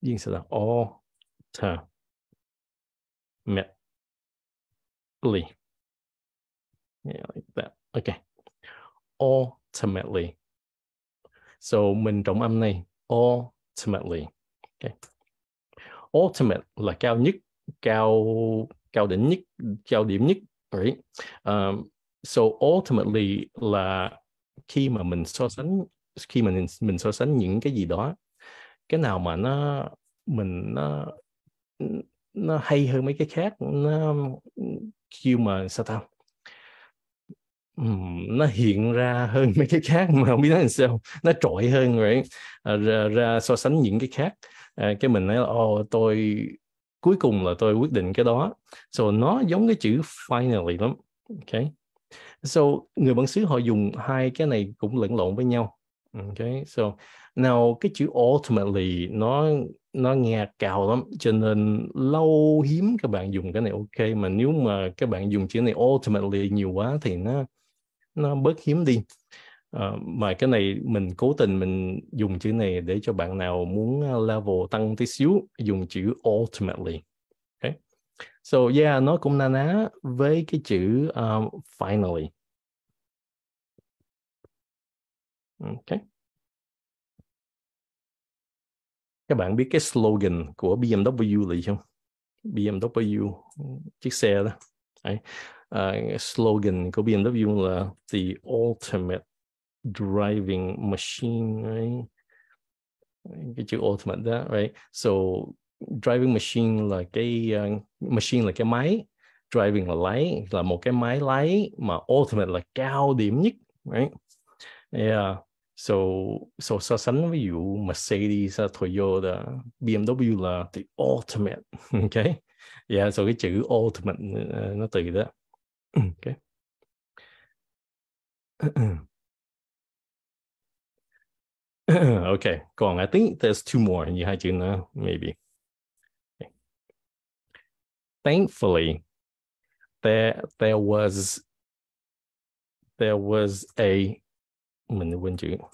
Yên sẽ là ultimately yeah, like that. Okay. Ultimately. So mình trọng âm này. Ultimately. Okay. Ultimate là cao nhất, cao cao đỉnh nhất, cao điểm nhất. Right. Um, so ultimately là khi mà mình so sánh khi mình, mình so sánh những cái gì đó cái nào mà nó mình nó nó hay hơn mấy cái khác nó kêu mà sao tao nó hiện ra hơn mấy cái khác mà không biết nói làm sao nó trội hơn rồi à, ra, ra so sánh những cái khác à, cái mình nói là ồ tôi cuối cùng là tôi quyết định cái đó so nó giống cái chữ finally lắm ok so người bản xứ họ dùng hai cái này cũng lẫn lộn với nhau ok so nào cái chữ ultimately nó nó nghe cao lắm cho nên lâu hiếm các bạn dùng cái này ok mà nếu mà các bạn dùng chữ này ultimately nhiều quá thì nó nó bớt hiếm đi à, mà cái này mình cố tình mình dùng chữ này để cho bạn nào muốn ờ, level tăng tí xíu dùng chữ ultimately okay. so yeah nó cũng na ná với cái chữ um, finally okay. các bạn biết cái slogan của BMW là gì không BMW chiếc xe đó Đấy uh, slogan của BMW là the ultimate driving machine right cái chữ ultimate đó right so driving machine là cái uh, machine là cái máy driving là lái là một cái máy lái mà ultimate là cao điểm nhất right yeah so so so sánh ví dụ Mercedes Toyota BMW là the ultimate okay yeah so cái chữ ultimate uh, nó từ đó Okay. okay, go on. I think there's two more in know. maybe. Okay. Thankfully, there there was there was a when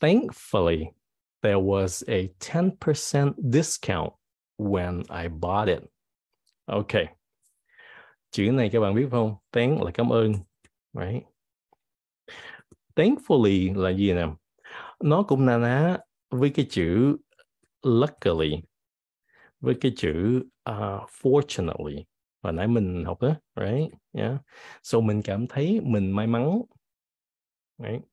thankfully there was a 10% discount when I bought it. Okay. chữ này các bạn biết không thank là cảm ơn right thankfully là gì nè nó cũng na ná với cái chữ luckily với cái chữ uh, fortunately và nãy mình học đó right yeah so mình cảm thấy mình may mắn right uh,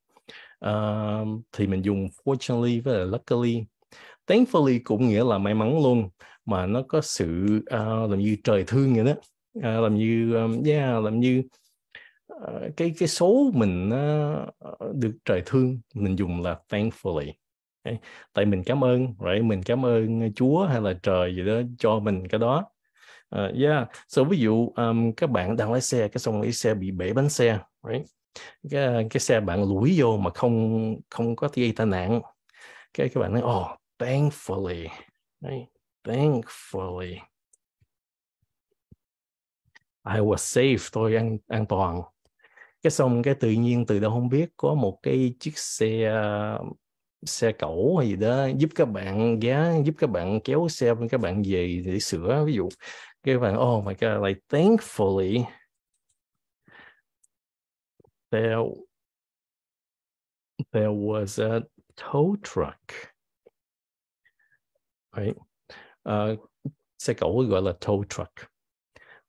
à, thì mình dùng fortunately với là luckily thankfully cũng nghĩa là may mắn luôn mà nó có sự uh, làm như trời thương vậy đó à, làm như um, yeah, làm như uh, cái cái số mình uh, được trời thương mình dùng là thankfully okay. tại mình cảm ơn right mình cảm ơn Chúa hay là trời gì đó cho mình cái đó uh, yeah so ví dụ um, các bạn đang lái xe cái xong cái xe bị bể bánh xe right cái cái xe bạn lủi vô mà không không có gây tai nạn cái các bạn nói oh thankfully right? thankfully I was safe tôi an an toàn cái xong cái tự nhiên từ đâu không biết có một cái chiếc xe xe cẩu hay gì đó giúp các bạn giá giúp các bạn kéo xe bên các bạn về để sửa ví dụ cái bạn oh my god like thankfully there there was a tow truck right uh, xe cẩu gọi là tow truck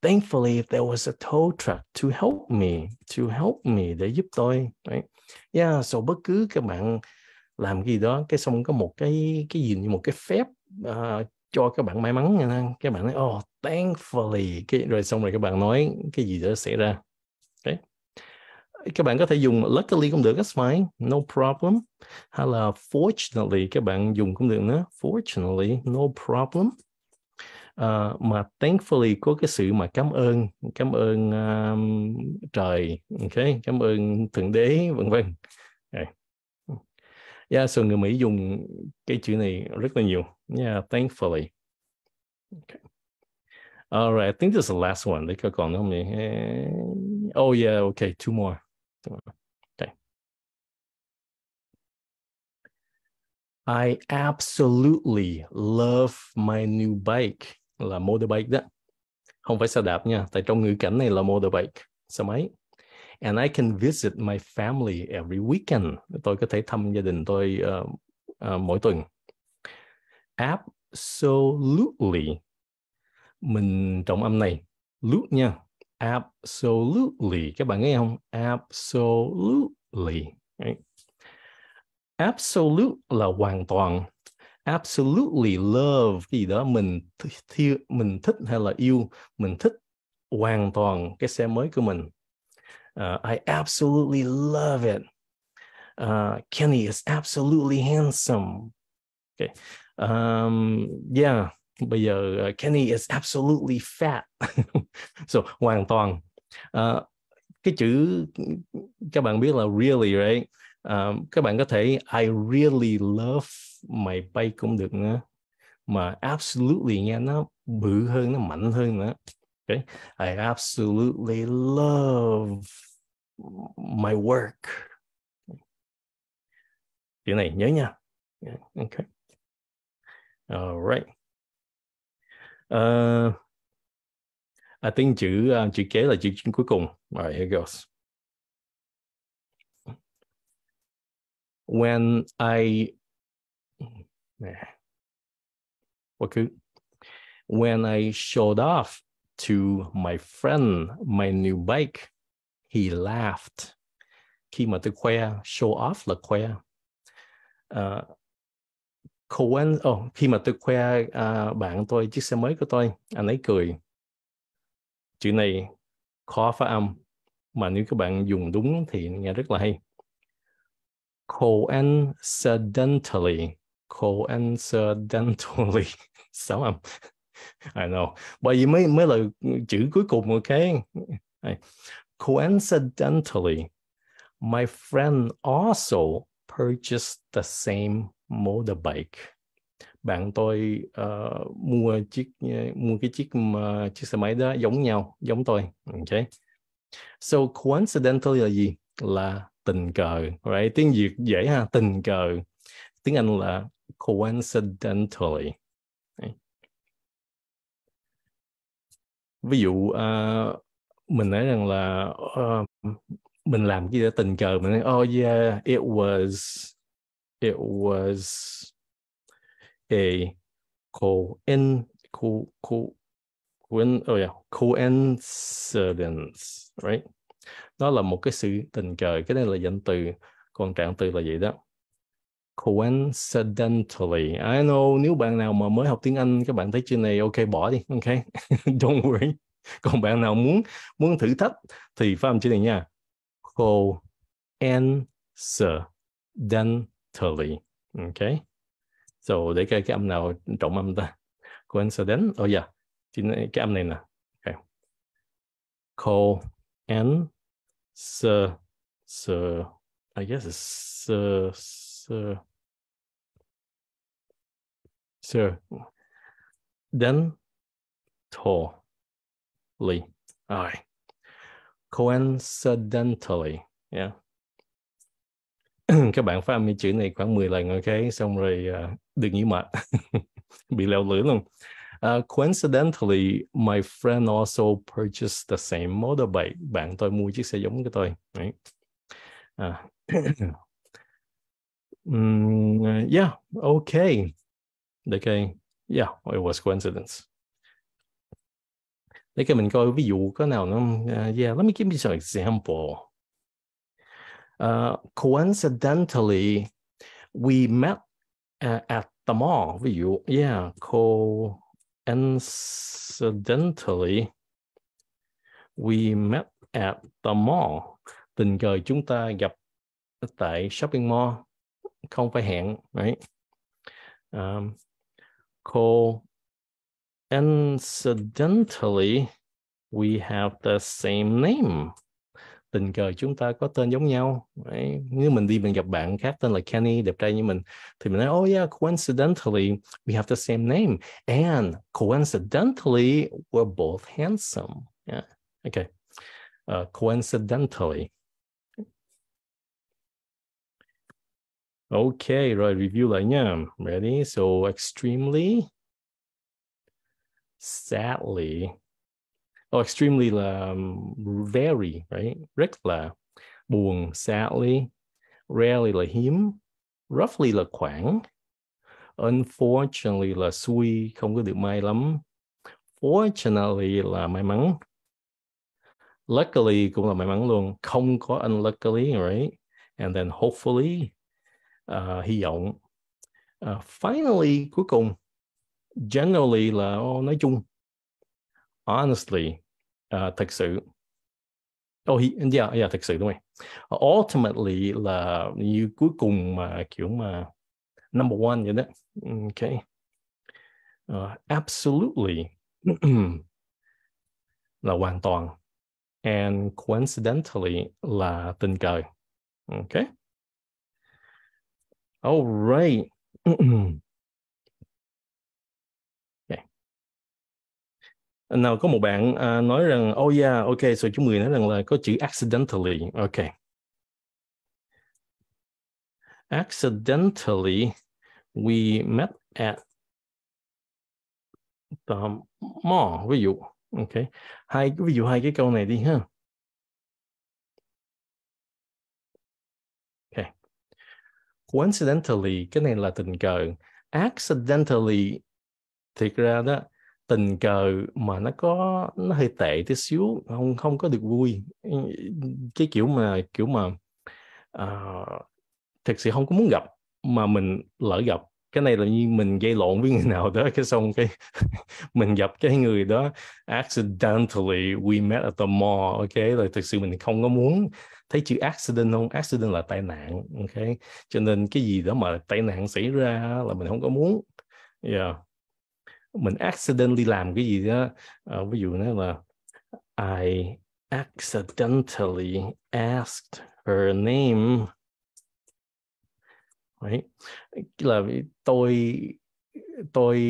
thankfully there was a tow truck to help me to help me để giúp tôi right? yeah so bất cứ các bạn làm gì đó cái xong có một cái cái gì như một cái phép uh, cho các bạn may mắn nha các bạn nói oh thankfully cái rồi xong rồi các bạn nói cái gì đó xảy ra okay. các bạn có thể dùng luckily cũng được that's fine no problem hay là fortunately các bạn dùng cũng được nữa fortunately no problem uh, mà thankfully có cái sự mà cảm ơn cảm ơn um, trời ok, cảm ơn thượng đế vân vân okay. yeah, so người Mỹ dùng cái chữ này rất là nhiều yeah thankfully okay. All right, I think this is the last one. They could call me. Oh yeah, okay, Two more. Okay. I absolutely love my new bike là motorbike đó không phải xe đạp nha tại trong ngữ cảnh này là motorbike xe máy and I can visit my family every weekend tôi có thể thăm gia đình tôi uh, uh, mỗi tuần absolutely mình trọng âm này loot nha absolutely các bạn nghe không absolutely right. absolute là hoàn toàn absolutely love cái gì đó mình thi, mình thích hay là yêu mình thích hoàn toàn cái xe mới của mình uh, I absolutely love it uh, Kenny is absolutely handsome okay. um, yeah bây giờ uh, Kenny is absolutely fat so hoàn toàn uh, cái chữ các bạn biết là really right um, các bạn có thể I really love my bay cũng được nữa mà absolutely nha nó bự hơn nó mạnh hơn nữa okay. I absolutely love my work chữ này nhớ nha yeah, okay alright uh, ờ, I think chữ uh, chữ kế là chữ cuối cùng alright here goes when I when I showed off to my friend my new bike, he laughed. Khi mà tôi khoe, show off là khoe. Uh, à, Cohen, oh, khi mà tôi khoe uh, bạn tôi chiếc xe mới của tôi, anh ấy cười. Chữ này khó phát âm, mà nếu các bạn dùng đúng thì nghe rất là hay coincidentally coincidentally sáu âm I know bởi vì mới mới là chữ cuối cùng ok coincidentally my friend also purchased the same motorbike bạn tôi uh, mua chiếc ờ, mua cái chiếc mà ờ, chiếc xe máy đó giống nhau giống tôi ok so coincidentally là gì là tình cờ right tiếng việt dễ ha tình cờ tiếng anh là coincidentally ví dụ uh, mình nói rằng là uh, mình làm cái gì đó tình cờ mình nói oh yeah it was it was a coin co co coin oh yeah coincidence right đó là một cái sự tình cờ cái này là danh từ còn trạng từ là gì đó coincidentally I know nếu bạn nào mà mới học tiếng Anh các bạn thấy chương này ok bỏ đi ok don't worry còn bạn nào muốn muốn thử thách thì phải âm chữ này nha coincidentally ok so để coi cái âm nào trọng âm ta coincident oh yeah cái âm này nè okay. coincidentally se, se, I guess it's se, se, se, đến totally. All right. Coincidentally. Yeah. các bạn phải âm cái chữ này khoảng 10 lần ok xong rồi uh, đừng nhiễu mệt bị leo lưỡi luôn Uh, coincidentally, my friend also purchased the same motorbike. Bạn tôi mua chiếc xe giống cái tôi. Right? Uh, mm, yeah, okay. Okay, yeah, it was coincidence. Để cái mình coi ví dụ có nào nó uh, yeah, let me give you some example. Uh, coincidentally, we met uh, at the mall. Ví dụ, yeah, co Incidentally, we met at the mall. Tình cờ chúng ta gặp tại shopping mall, không phải hẹn, right? Um, coincidentally, we have the same name. tình cờ chúng ta có tên giống nhau Đấy. nếu mình đi mình gặp bạn khác tên là Kenny đẹp trai như mình thì mình nói oh yeah coincidentally we have the same name and coincidentally we're both handsome yeah. okay uh, coincidentally Okay, rồi review lại nha. Ready? So extremely, sadly, or oh, extremely là very right rất là buồn sadly rarely là hiếm roughly là khoảng unfortunately là suy không có được may lắm fortunately là may mắn luckily cũng là may mắn luôn không có unluckily right and then hopefully uh, hy vọng uh, finally cuối cùng generally là oh, nói chung honestly, uh, thực sự oh he, yeah, yeah, thực sự đúng rồi ultimately là như cuối cùng mà kiểu mà number one vậy đó okay uh, absolutely là hoàn toàn and coincidentally là tình cờ okay all right nào có một bạn uh, nói rằng oh yeah ok rồi chúng người nói rằng là có chữ accidentally ok accidentally we met at the mall ví dụ ok hai ví dụ hai cái câu này đi ha ok coincidentally cái này là tình cờ accidentally thiệt ra đó tình cờ mà nó có nó hơi tệ tí xíu không không có được vui cái kiểu mà kiểu mà uh, thực sự không có muốn gặp mà mình lỡ gặp cái này là như mình gây lộn với người nào đó cái xong cái mình gặp cái người đó accidentally we met at the mall ok là thực sự mình không có muốn thấy chữ accident không accident là tai nạn ok cho nên cái gì đó mà tai nạn xảy ra là mình không có muốn yeah mình accidentally làm cái gì đó uh, ví dụ nói là I accidentally asked her name Đấy. là tôi tôi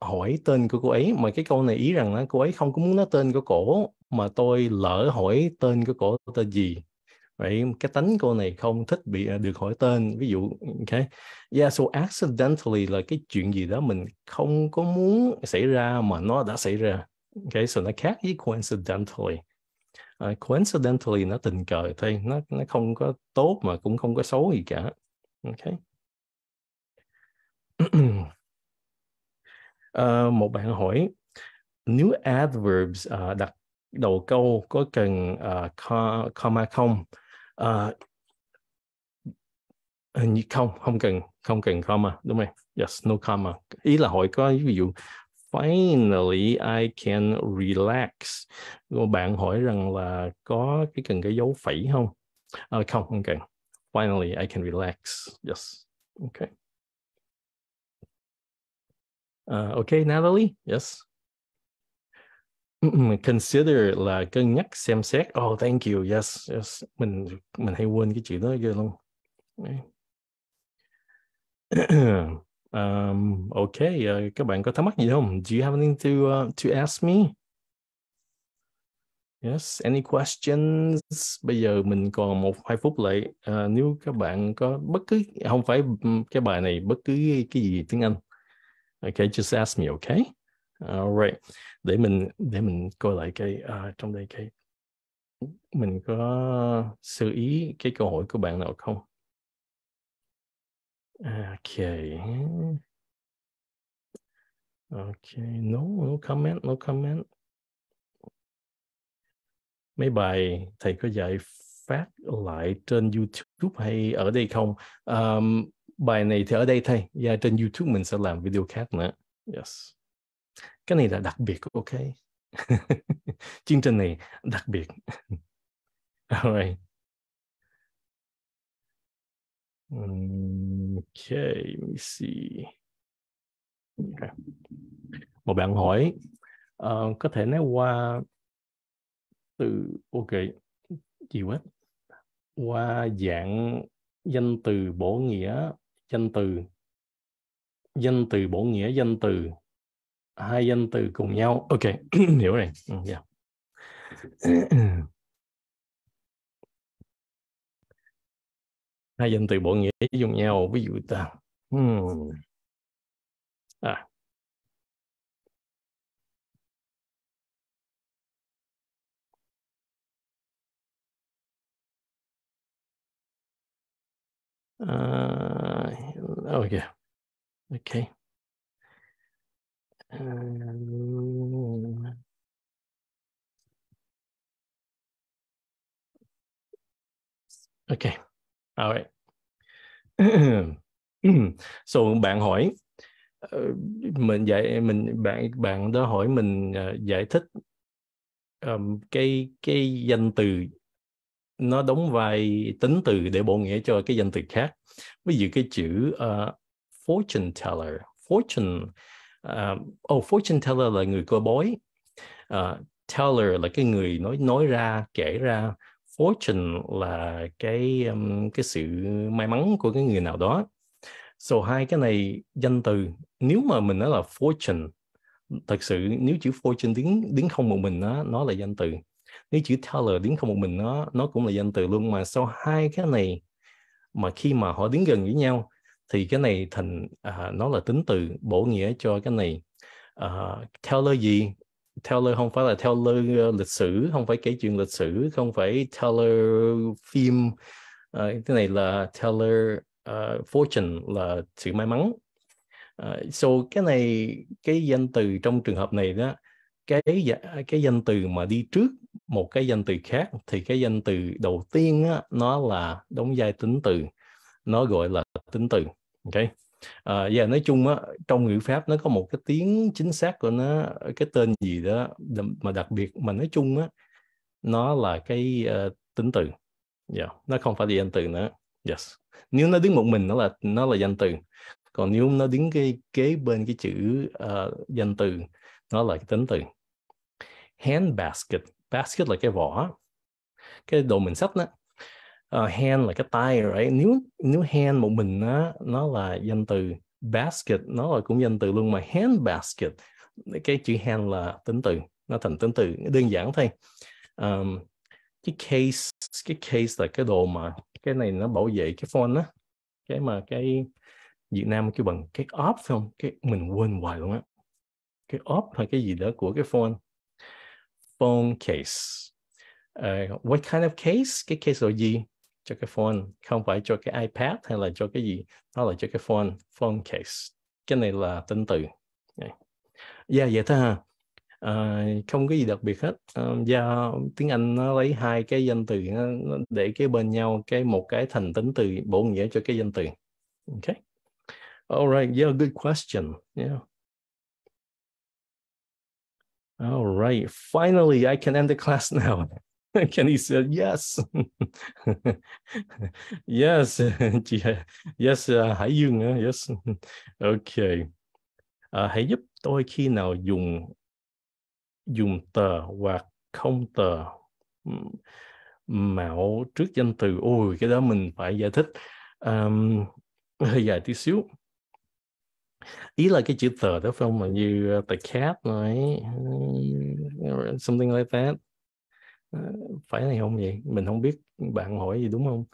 hỏi tên của cô ấy mà cái câu này ý rằng là cô ấy không có muốn nói tên của cổ mà tôi lỡ hỏi tên của cổ tên gì vậy cái tính cô này không thích bị à, được hỏi tên ví dụ okay yeah so accidentally là cái chuyện gì đó mình không có muốn xảy ra mà nó đã xảy ra okay so nó khác với coincidentally uh, coincidentally nó tình cờ thôi nó nó không có tốt mà cũng không có xấu gì cả okay uh, một bạn hỏi nếu adverbs uh, đặt đầu câu có cần uh, comma không uh, ờ, hình ờ, không không cần không cần comma đúng không yes no comma ý là hỏi có ví dụ finally I can relax Rồi bạn hỏi rằng là có cái cần cái dấu phẩy không à, không không cần finally I can relax yes okay uh, okay Natalie yes consider là cân nhắc xem xét oh thank you yes yes mình mình hay quên cái chữ đó ghê luôn um, okay uh, các bạn có thắc mắc gì không do you have anything to uh, to ask me yes any questions bây giờ mình còn một hai phút lại uh, nếu các bạn có bất cứ không phải cái bài này bất cứ cái gì tiếng Anh okay just ask me okay all right để mình để mình coi lại cái à, trong đây cái mình có xử ý cái câu hỏi của bạn nào không ok ok no no comment no comment mấy bài thầy có dạy phát lại trên YouTube hay ở đây không? Um, bài này thì ở đây thôi. Yeah, trên YouTube mình sẽ làm video khác nữa. Yes cái này là đặc biệt ok chương trình này đặc biệt alright Okay, let me see. Okay. Một bạn hỏi uh, có thể nói qua từ ok gì hết qua dạng danh từ bổ nghĩa danh từ danh từ bổ nghĩa danh từ hai danh từ cùng nhau ok hiểu rồi yeah. Ừ, dạ. hai danh từ bộ nghĩa dùng nhau ví dụ ta hmm. à. Uh, ok ok Okay, all right. so bạn hỏi ờ, mình dạy mình bạn bạn đó hỏi mình ờ, giải thích um, cái cái danh từ nó đóng vai tính từ để bổ nghĩa cho cái danh từ khác ví dụ cái chữ uh, fortune teller fortune uh, oh fortune teller là người cơ bói, uh, teller là cái người nói nói ra kể ra fortune là cái um, cái sự may mắn của cái người nào đó so hai cái này danh từ nếu mà mình nói là fortune thật sự nếu chữ fortune tiếng tiếng không một mình nó nó là danh từ nếu chữ teller tiếng không một mình nó nó cũng là danh từ luôn mà sau hai cái này mà khi mà họ đứng gần với nhau thì cái này thành à, nó là tính từ bổ nghĩa cho cái này à, teller gì teller không phải là teller lịch sử không phải kể chuyện lịch sử không phải teller phim à, cái này là teller uh, à, fortune là sự may mắn uh, so cái này cái danh từ trong trường hợp này đó cái dạ, cái danh từ mà đi trước một cái danh từ khác thì cái danh từ đầu tiên á, nó là đóng vai tính từ nó gọi là tính từ ok à, ờ, và nói chung á trong ngữ pháp nó có một cái tiếng chính xác của nó cái tên gì đó mà đặc biệt mà nói chung á nó là cái uh, tính từ yeah. nó không phải là danh từ nữa yes nếu nó đứng một mình nó là nó là danh từ còn nếu nó đứng cái kế bên cái chữ uh, danh từ nó là cái tính từ hand basket basket là cái vỏ cái đồ mình sách đó uh, hand là cái tay rồi right? nếu nếu hand một mình nó nó là danh từ basket nó là cũng danh từ luôn mà hand basket cái chữ hand là tính từ nó thành tính từ đơn giản thôi um, cái case cái case là cái đồ mà cái này nó bảo vệ cái phone á cái mà cái Việt Nam kêu bằng cái op không cái mình quên hoài luôn á cái op hay cái gì đó của cái phone phone case uh, what kind of case cái case là gì cho cái phone không phải cho cái iPad hay là cho cái gì nó là cho cái phone phone case cái này là tính từ dạ yeah, dạ, vậy thôi ha à, không có gì đặc biệt hết à, ờ, do dạ, tiếng Anh nó lấy hai cái danh từ nó, nó để cái bên nhau cái một cái thành tính từ bổ nghĩa cho cái danh từ okay all right yeah good question yeah all right finally I can end the class now and said, "Yes, yes, yes uh, Hải Dương uh, yes, okay. Uh, hãy giúp tôi khi nào dùng dùng tờ hoặc không tờ mạo trước danh từ. Ôi, cái đó mình phải giải thích um, hơi dài tí xíu. Ý là cái chữ tờ đó phải không? Mà như uh, à, the cat này, something like that Ờ, phải này không vậy mình không biết bạn hỏi gì đúng không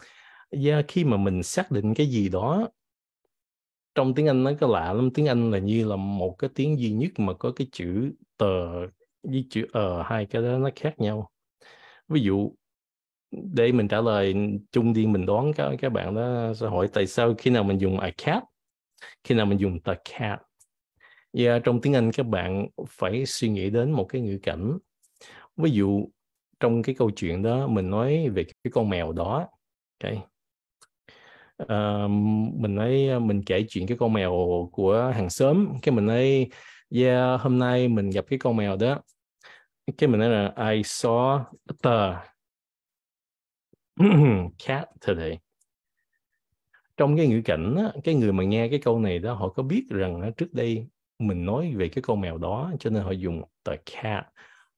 yeah, khi mà mình xác định cái gì đó trong tiếng anh nó có lạ lắm tiếng anh là như là một cái tiếng duy nhất mà có cái chữ tờ với chữ ờ hai cái đó nó khác nhau ví dụ để mình trả lời chung đi mình đoán các các bạn đó sẽ hỏi tại sao khi nào mình dùng a cat khi nào mình dùng the cat yeah, trong tiếng anh các bạn phải suy nghĩ đến một cái ngữ cảnh ví dụ trong cái câu chuyện đó mình nói về cái con mèo đó okay. uh, mình nói ờ, mình kể chuyện cái con mèo của hàng xóm cái mình nói yeah hôm nay mình gặp cái con mèo đó cái mình nói là I saw the cat today trong cái ngữ cảnh á, cái người mà nghe cái câu này đó họ có biết rằng trước đây mình nói về cái con mèo đó cho nên họ dùng the cat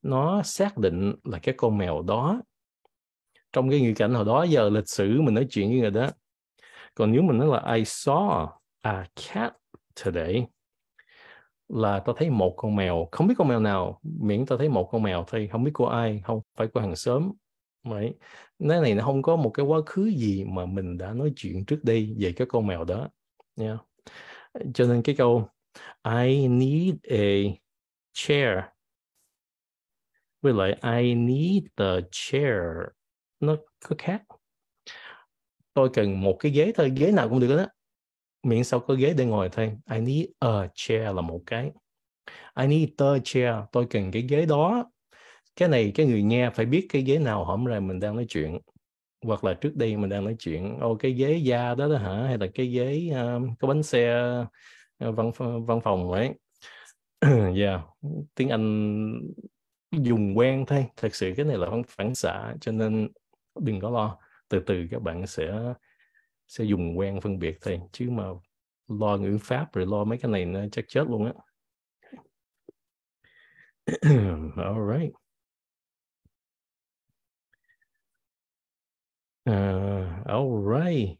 nó xác định là cái con mèo đó trong cái ngữ cảnh hồi đó giờ lịch sử mình nói chuyện với người đó còn nếu mình nói là I saw a cat today là tao thấy một con mèo không biết con mèo nào miễn tao thấy một con mèo thôi không biết của ai không phải của hàng xóm Đấy. cái này nó không có một cái quá khứ gì mà mình đã nói chuyện trước đây về cái con mèo đó. Yeah. Cho nên cái câu I need a chair với lại I need the chair nó có khác tôi cần một cái ghế thôi ghế nào cũng được đó miễn sao có ghế để ngồi thôi I need a chair là một cái I need the chair tôi cần cái ghế đó cái này cái người nghe phải biết cái ghế nào hôm ra mình đang nói chuyện hoặc là trước đây mình đang nói chuyện ô cái ghế da đó đó hả hay là cái ghế um, có bánh xe uh, văn văn phòng ấy yeah tiếng Anh dùng quen thôi thật sự cái này là phản, phản xạ cho nên đừng có lo từ từ các bạn sẽ sẽ dùng quen phân biệt thôi chứ mà lo ngữ pháp rồi lo mấy cái này nó chắc chết luôn á all right uh, all right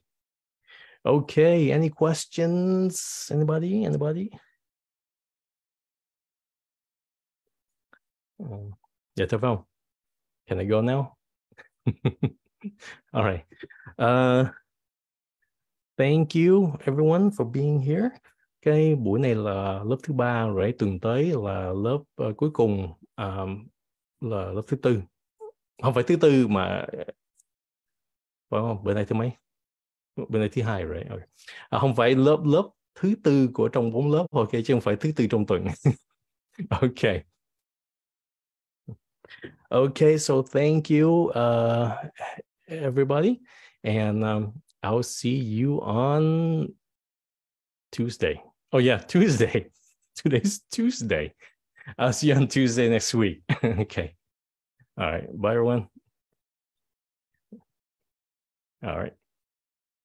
okay any questions anybody anybody Uh, dạ thưa Phong, vâng. can I go now? All right. Uh, thank you everyone for being here. Cái buổi này là lớp thứ ba rồi, tuần tới là lớp uh, cuối cùng um, là lớp thứ tư. Không phải thứ tư mà phải không? Bữa nay thứ mấy? Bữa nay thứ hai rồi. Okay. À, không phải lớp lớp thứ tư của trong bốn lớp, ok chứ không phải thứ tư trong tuần. ok. Okay, so thank you, uh, everybody, and um, I'll see you on Tuesday. Oh yeah, Tuesday. Today's Tuesday. I'll see you on Tuesday next week. okay. All right. Bye, everyone. All right.